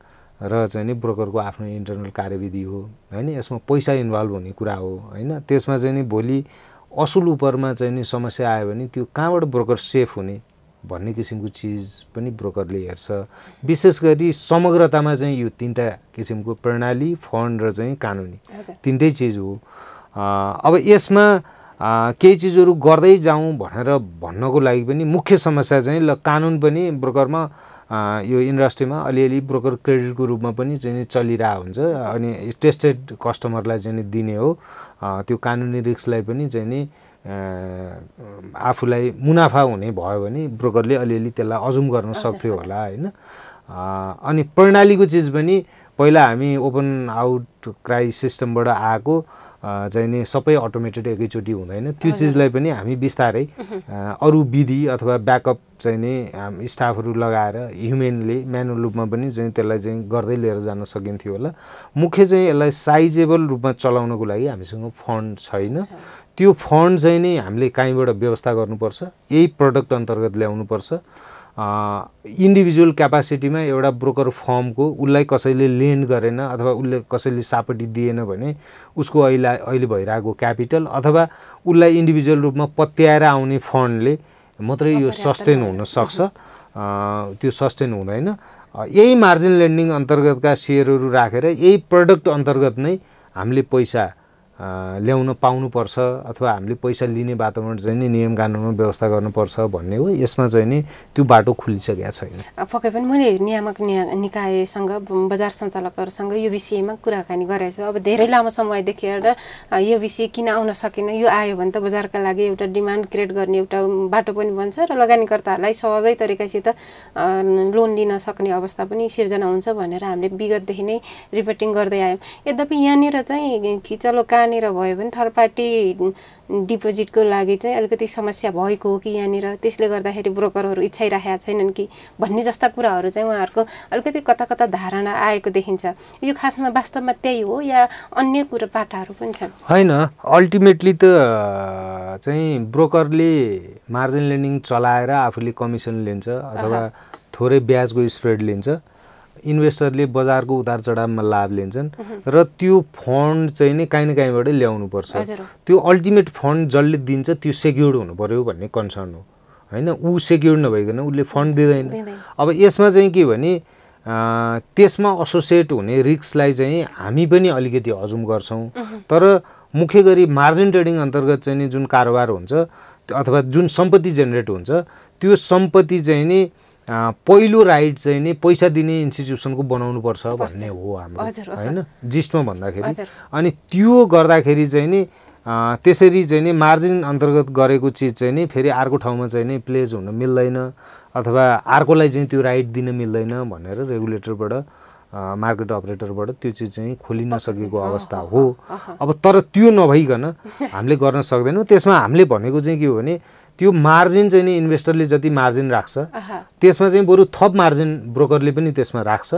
र चाहिँ नि ब्रोकरको आफ्नो इन्टरनल कार्यविधि हो होइन यसमा पैसा इन्भल्भ हुने कुरा हो होइन त्यसमा चाहिँ नि भोलि असुल उपरमा चाहिँ नि समस्या आयो भने त्यो कहाँबाट ब्रोकर सेफ हुने भन्ने किसिमको चिज पनि ब्रोकरले हेर्छ विशेष गरी समग्रतामा चाहिँ यो तिनवटा किसिमको प्रणाली फन्ड र चाहिँ कानुनी तिनटै चिज हो अब यसमा केही चिजहरू गर्दै जाउँ भनेर भन्नको लागि पनि मुख्य समस्या चाहिँ ल कानुन पनि ब्रोकरमा यो इन्डस्ट्रीमा अलिअलि ब्रोकर क्रेडिटको रूपमा पनि चाहिँ चलिरहेको हुन्छ अनि टेस्टेड कस्टमरलाई चाहिँ दिने हो त्यो कानुनी रिक्सलाई पनि चाहिँ नि आफूलाई मुनाफा हुने भयो भने ब्रोकरले अलिअलि त्यसलाई अजुम गर्न सक्थ्यो होला होइन अनि प्रणालीको चिज पनि पहिला हामी ओपन आउट क्राइ सिस्टमबाट आएको चाहिँ नि सबै अटोमेटेड एकैचोटि हुँदैन त्यो चिजलाई पनि हामी बिस्तारै अरू विधि अथवा ब्याकअप चाहिँ नि स्टाफहरू लगाएर ह्युमेनले म्यानुअल रूपमा पनि चाहिँ त्यसलाई चाहिँ गर्दै लिएर जान सकिन्थ्यो होला मुख्य चाहिँ यसलाई साइजेबल रूपमा चलाउनको लागि हामीसँग फन्ड छैन त्यो फन्ड चाहिँ नि हामीले काहीँबाट व्यवस्था गर्नुपर्छ यही प्रडक्ट अन्तर्गत ल्याउनुपर्छ इन्डिभिजुअल क्यापासिटीमा एउटा ब्रोकर फर्मको उसलाई कसैले लेन्ड गरेन अथवा उसले कसैले सापट्टि दिएन भने उसको अहिले अहिले भइरहेको क्यापिटल अथवा उसलाई इन्डिभिजुअल रूपमा पत्याएर आउने फन्डले मात्रै यो सस्टेन हुनसक्छ त्यो सस्टेन हुँदैन यही मार्जिन लेन्डिङ अन्तर्गतका सेयरहरू राखेर यही प्रडक्ट अन्तर्गत नै हामीले पैसा ल्याउन पाउनुपर्छ अथवा हामीले पैसा लिने वातावरण चाहिँ नि नियम कानुनमा व्यवस्था गर्नुपर्छ भन्ने हो यसमा चाहिँ नि त्यो बाटो खुलिसकेको छैन पक्कै पनि मैले नियामक निकायसँग बजार सञ्चालकहरूसँग यो विषयमा कुराकानी गरेको छु अब धेरै लामो समयदेखि एउटा यो विषय किन आउन सकेन यो आयो भने त बजारका लागि एउटा डिमान्ड क्रिएट गर्ने एउटा बाटो पनि बन्छ र लगानीकर्ताहरूलाई सहजै तरिकासित लोन लिन सक्ने अवस्था पनि सिर्जना हुन्छ भनेर हामीले विगतदेखि नै रिपोर्टिङ गर्दै आयौँ यद्यपि यहाँनिर चाहिँ खिचलो कान त्यहाँनिर भयो भने थर्ड पार्टी डिपोजिटको लागि चाहिँ अलिकति समस्या भएको हो कि यहाँनिर त्यसले गर्दाखेरि ब्रोकरहरू इच्छा राखेका छैनन् कि भन्ने जस्ता कुराहरू चाहिँ उहाँहरूको अलिकति कता कता धारणा आएको देखिन्छ यो खासमा वास्तवमा त्यही हो या अन्य कुरो पाटाहरू पनि छन् होइन अल्टिमेटली त चाहिँ ब्रोकरले मार्जिन लेन्डिङ चलाएर आफूले कमिसन लिन्छ अथवा थोरै ब्याजको स्प्रेड लिन्छ इन्भेस्टरले बजारको उधार चढावमा लाभ लिन्छन् र त्यो फन्ड चाहिँ नि काहीँ न काहीँबाट ल्याउनुपर्छ त्यो अल्टिमेट फन्ड जसले दिन्छ त्यो सेक्योर्ड हुनु पऱ्यो भन्ने कन्सर्न हो होइन ऊ सेक्युर्ड नभइकन उसले फन्ड दिँदैन अब यसमा चाहिँ के भने त्यसमा एसोसिएट हुने रिक्सलाई चाहिँ हामी पनि अलिकति हजुम गर्छौँ तर मुख्य गरी मार्जिन ट्रेडिङ अन्तर्गत चाहिँ नि जुन कारोबार हुन्छ अथवा जुन सम्पत्ति जेनेरेट हुन्छ त्यो सम्पत्ति चाहिँ नि पहिलो राइट चाहिँ नि पैसा दिने इन्स्टिट्युसनको बनाउनुपर्छ भन्ने हो हाम्रो होइन जिस्टमा भन्दाखेरि अनि त्यो गर्दाखेरि चाहिँ नि त्यसरी चाहिँ नि मार्जिन अन्तर्गत गरेको चिज चाहिँ नि फेरि अर्को ठाउँमा चाहिँ नि प्लेज हुन मिल्दैन अथवा अर्कोलाई चाहिँ त्यो राइट दिन मिल्दैन भनेर रेगुलेटरबाट मार्केट अपरेटरबाट त्यो चिज चाहिँ खोलिन सकेको अवस्था हो अब तर त्यो नभइकन हामीले गर्न सक्दैनौँ त्यसमा हामीले भनेको चाहिँ के हो भने त्यो मार्जिन चाहिँ नि इन्भेस्टरले जति मार्जिन राख्छ त्यसमा चाहिँ बरु थप मार्जिन ब्रोकरले पनि त्यसमा राख्छ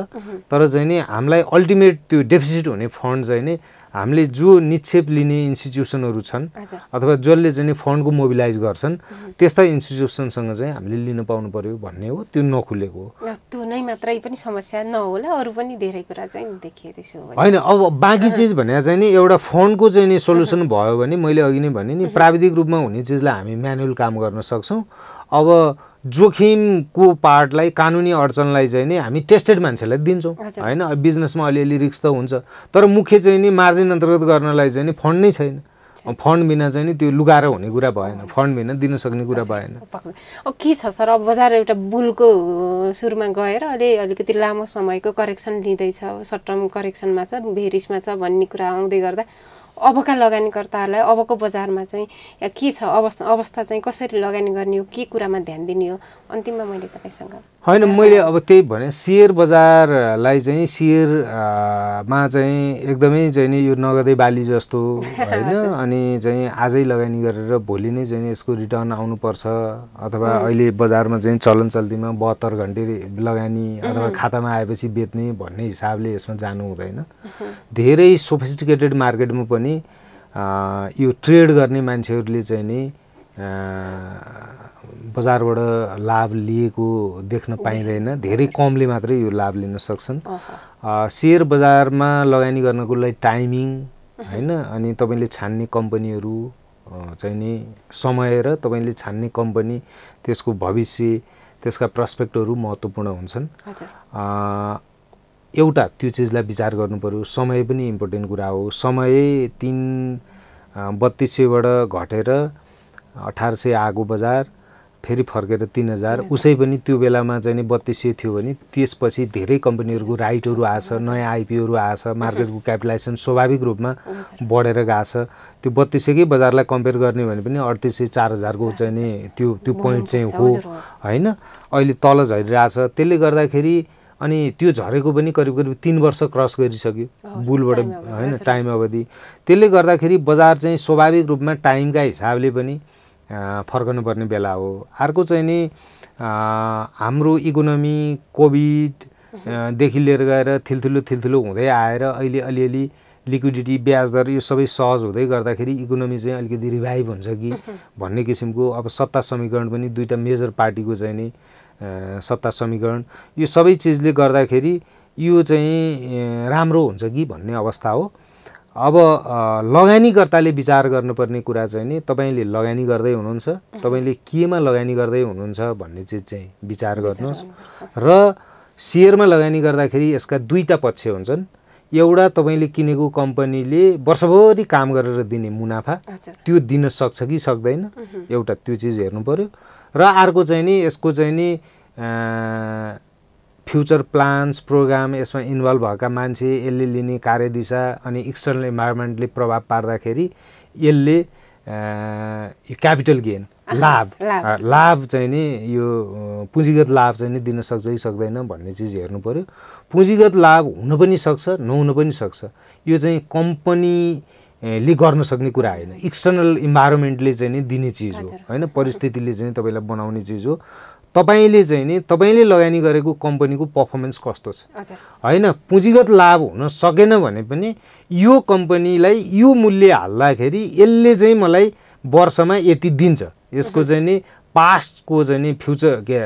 तर चाहिँ नि हामीलाई अल्टिमेट त्यो डेफिसिट हुने फन्ड चाहिँ नि हामीले जो निक्षेप लिने इन्स्टिट्युसनहरू छन् अथवा जसले चाहिँ फन्डको मोबिलाइज गर्छन् त्यस्ता इन्स्टिट्युसनसँग चाहिँ हामीले लिन पाउनु पर्यो भन्ने हो त्यो नखुलेको हो त्यो नै मात्रै पनि समस्या नहोला अरू पनि धेरै कुरा चाहिँ देखिँदैछु होइन अब बाँकी चिज भने चाहिँ नि एउटा फन्डको चाहिँ नि सोल्युसन भयो भने मैले अघि नै भने नि प्राविधिक रूपमा हुने चिजलाई हामी म्यानुअल काम गर्न सक्छौँ अब जोखिमको पार्टलाई कानुनी अडचनलाई चाहिँ नि हामी टेस्टेड मान्छेलाई दिन्छौँ होइन बिजनेसमा अलिअलि रिक्स त हुन्छ तर मुख्य चाहिँ नि मार्जिन अन्तर्गत गर्नलाई चाहिँ नि फन्ड नै छैन फन्ड बिना चाहिँ नि त्यो लुगाएर हुने कुरा भएन फन्ड बिना दिन सक्ने कुरा भएन के छ सर अब बजार एउटा बुलको सुरुमा गएर अलि अलिकति लामो समयको करेक्सन लिँदैछ सर्ट टर्म करेक्सनमा छ भेरिसमा छ भन्ने कुरा आउँदै गर्दा अबका लगानीकर्ताहरूलाई अबको बजारमा चाहिँ के छ अवस्था अवस्था चाहिँ कसरी लगानी गर्ने हो के कुरामा ध्यान दिने हो अन्तिममा मैले तपाईँसँग होइन मैले अब त्यही भने सेयर बजारलाई चाहिँ सेयरमा चाहिँ एकदमै चाहिँ नि यो नगदे बाली जस्तो (laughs) होइन अनि चाहिँ आजै लगानी गरेर भोलि नै चाहिँ यसको रिटर्न आउनुपर्छ अथवा अहिले बजारमा चाहिँ चलन चल्तीमा बहत्तर घन्टे लगानी अथवा खातामा आएपछि बेच्ने भन्ने हिसाबले यसमा जानु हुँदैन धेरै सोफिस्टिकेटेड मार्केटमा पनि यो ट्रेड गर्ने मान्छेहरूले चाहिँ नि बजारबाट लाभ लिएको देख्न पाइँदैन धेरै कमले मात्रै यो लाभ लिन सक्छन् सेयर बजारमा लगानी गर्नको लागि टाइमिङ होइन अनि तपाईँले छान्ने कम्पनीहरू चाहिँ नि समय र तपाईँले छान्ने कम्पनी त्यसको भविष्य त्यसका प्रस्पेक्टहरू महत्त्वपूर्ण हुन्छन् एउटा त्यो चिजलाई विचार पऱ्यो समय पनि इम्पोर्टेन्ट कुरा हो समय तिन बत्तिस सयबाट घटेर अठार सय आगो बजार फेरि फर्केर तिन हजार उसै पनि त्यो बेलामा चाहिँ नि बत्तिस सय थियो भने त्यसपछि धेरै कम्पनीहरूको राइटहरू आएछ नयाँ आइपिओहरू आएछ मार्केटको क्यापिटलाइजेसन स्वाभाविक रूपमा बढेर गएको छ त्यो बत्तिस सयकै बजारलाई कम्पेयर गर्ने भने पनि अडतिस सय चार हजारको चाहिँ नि त्यो त्यो पोइन्ट चाहिँ हो होइन अहिले तल झरिरहेछ त्यसले गर्दाखेरि अनि त्यो झरेको पनि करिब करिब तिन वर्ष क्रस गरिसक्यो बुलबाट होइन टाइम अवधि त्यसले गर्दाखेरि बजार चाहिँ स्वाभाविक रूपमा टाइमका हिसाबले पनि फर्कनुपर्ने बेला हो अर्को चाहिँ नि हाम्रो इकोनोमी कोभिडदेखि लिएर गएर थिल्थुलो थिल्थुलो हुँदै आएर अहिले अलिअलि लिक्विडिटी ब्याज दर यो सबै सहज हुँदै गर्दाखेरि इकोनोमी चाहिँ अलिकति रिभाइभ हुन्छ कि (laughs) भन्ने किसिमको अब सत्ता समीकरण पनि दुईवटा मेजर पार्टीको चाहिँ नि सत्ता समीकरण यो सबै चिजले गर्दाखेरि यो चाहिँ राम्रो हुन्छ कि भन्ने अवस्था हो अब लगानीकर्ताले विचार गर्नुपर्ने कुरा चाहिँ नि तपाईँले लगानी गर्दै हुनुहुन्छ तपाईँले केमा लगानी गर्दै हुनुहुन्छ भन्ने चिज चाहिँ विचार गर्नुहोस् र सेयरमा लगानी गर्दाखेरि यसका दुईवटा पक्ष हुन्छन् एउटा तपाईँले किनेको कम्पनीले वर्षभरि काम गरेर दिने मुनाफा त्यो दिन सक्छ कि सक्दैन एउटा त्यो चिज हेर्नु पऱ्यो र अर्को चाहिँ नि यसको चाहिँ नि फ्युचर प्लान्स प्रोग्राम यसमा इन्भल्भ भएका मान्छे यसले लिने कार्यदिशा अनि एक्सटर्नल इन्भाइरोमेन्टले प्रभाव पार्दाखेरि यसले यो क्यापिटल गेन लाभ लाभ चाहिँ नि यो पुँजीगत लाभ चाहिँ नि दिन सक्छ कि सक्दैन भन्ने चिज हेर्नु पऱ्यो पुँजीगत लाभ हुन पनि सक्छ नहुन पनि सक्छ यो चाहिँ कम्पनीले गर्न सक्ने कुरा होइन एक्सटर्नल इन्भाइरोमेन्टले चाहिँ नि दिने चिज हो होइन परिस्थितिले चाहिँ तपाईँलाई बनाउने चिज हो तपाईँले चाहिँ नि तपाईँले लगानी गरेको कम्पनीको पर्फर्मेन्स कस्तो छ होइन पुँजीगत लाभ हुन सकेन भने पनि यो कम्पनीलाई यो मूल्य हाल्दाखेरि यसले चाहिँ मलाई वर्षमा यति दिन्छ यसको चाहिँ नि पास्टको चाहिँ नि फ्युचर के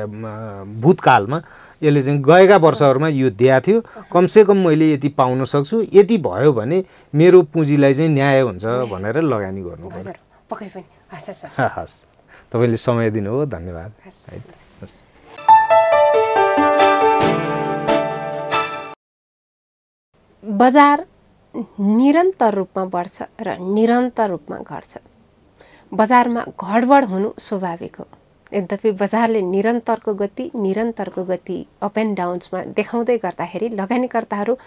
भूतकालमा यसले चाहिँ गएका वर्षहरूमा यो दिएको थियो कमसेकम मैले यति पाउन सक्छु यति भयो भने मेरो पुँजीलाई चाहिँ न्याय हुन्छ भनेर लगानी गर्नु पक्कै पनि (laughs) हस् तपाईँले समय दिनुभयो धन्यवाद बजार निरन्तर रूपमा बढ्छ र निरन्तर रूपमा घट्छ बजारमा घडबड हुनु स्वाभाविक हो यद्यपि बजारले निरन्तरको गति निरन्तरको गति अप एन्ड डाउन्समा देखाउँदै गर्दाखेरि लगानीकर्ताहरू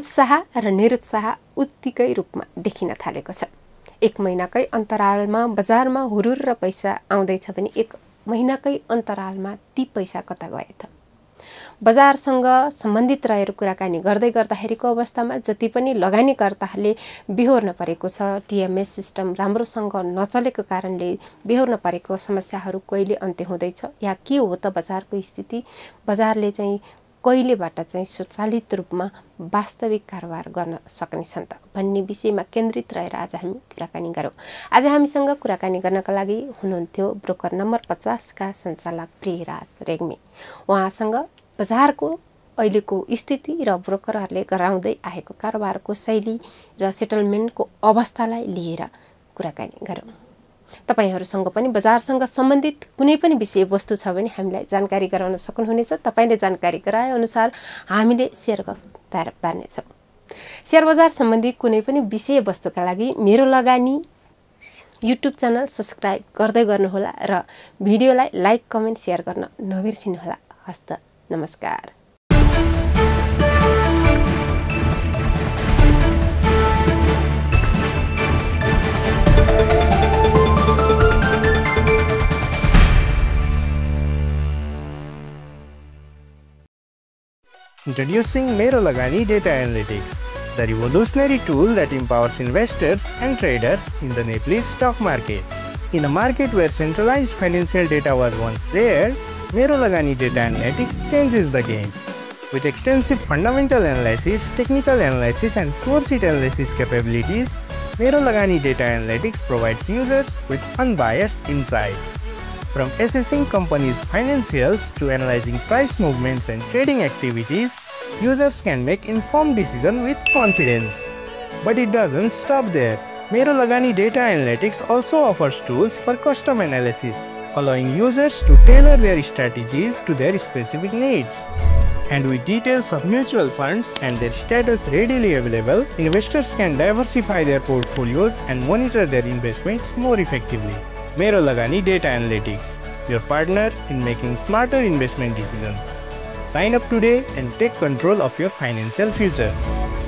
उत्साह र निरुत्साह उत्तिकै रूपमा देखिन थालेको छ एक महिनाकै अन्तरालमा बजारमा हुरुर र पैसा आउँदैछ भने एक महिनाकै अन्तरालमा ती पैसा कता गए त बजारसँग सम्बन्धित रहेर कुराकानी गर्दै गर्दाखेरिको अवस्थामा जति पनि लगानीकर्ताहरूले बिहोर्न परेको छ टिएमएस सिस्टम राम्रोसँग नचलेको कारणले बिहोर्न परेको समस्याहरू कहिले अन्त्य हुँदैछ या के हो त बजारको स्थिति बजारले चाहिँ कहिलेबाट चाहिँ स्वचालित रूपमा वास्तविक कारोबार गर्न सक्नेछन् त भन्ने विषयमा केन्द्रित रहेर आज हामी कुराकानी गरौँ आज हामीसँग कुराकानी गर्नका लागि हुनुहुन्थ्यो ब्रोकर नम्बर पचासका सञ्चालक प्रियराज रेग्मी उहाँसँग बजारको अहिलेको स्थिति र ब्रोकरहरूले गराउँदै आएको कारोबारको शैली र सेटलमेन्टको अवस्थालाई लिएर कुराकानी गरौँ तपाईँहरूसँग पनि बजारसँग सम्बन्धित कुनै पनि विषयवस्तु छ भने हामीलाई जानकारी गराउन सक्नुहुनेछ तपाईँले जानकारी गराए अनुसार हामीले सेयर तयार पार्नेछौँ सेयर बजार सम्बन्धी कुनै पनि विषयवस्तुका लागि मेरो लगानी युट्युब च्यानल सब्सक्राइब गर्दै गर्नुहोला र भिडियोलाई लाइक कमेन्ट सेयर गर्न नबिर्सिनुहोला हस्त नमस्कार Introducing Mero Lagani Data Analytics, the revolutionary tool that empowers investors and traders in the Nepalese stock market. In a market where centralized financial data was once rare, Vero Lagani data analytics changes the game. With extensive fundamental analysis, technical analysis, and floor analysis capabilities, Vero Lagani data analytics provides users with unbiased insights. From assessing companies' financials to analyzing price movements and trading activities, users can make informed decisions with confidence. But it doesn't stop there. Mera Lagani Data Analytics also offers tools for custom analysis, allowing users to tailor their strategies to their specific needs. And with details of mutual funds and their status readily available, investors can diversify their portfolios and monitor their investments more effectively. Mero Lagani Data Analytics, your partner in making smarter investment decisions. Sign up today and take control of your financial future.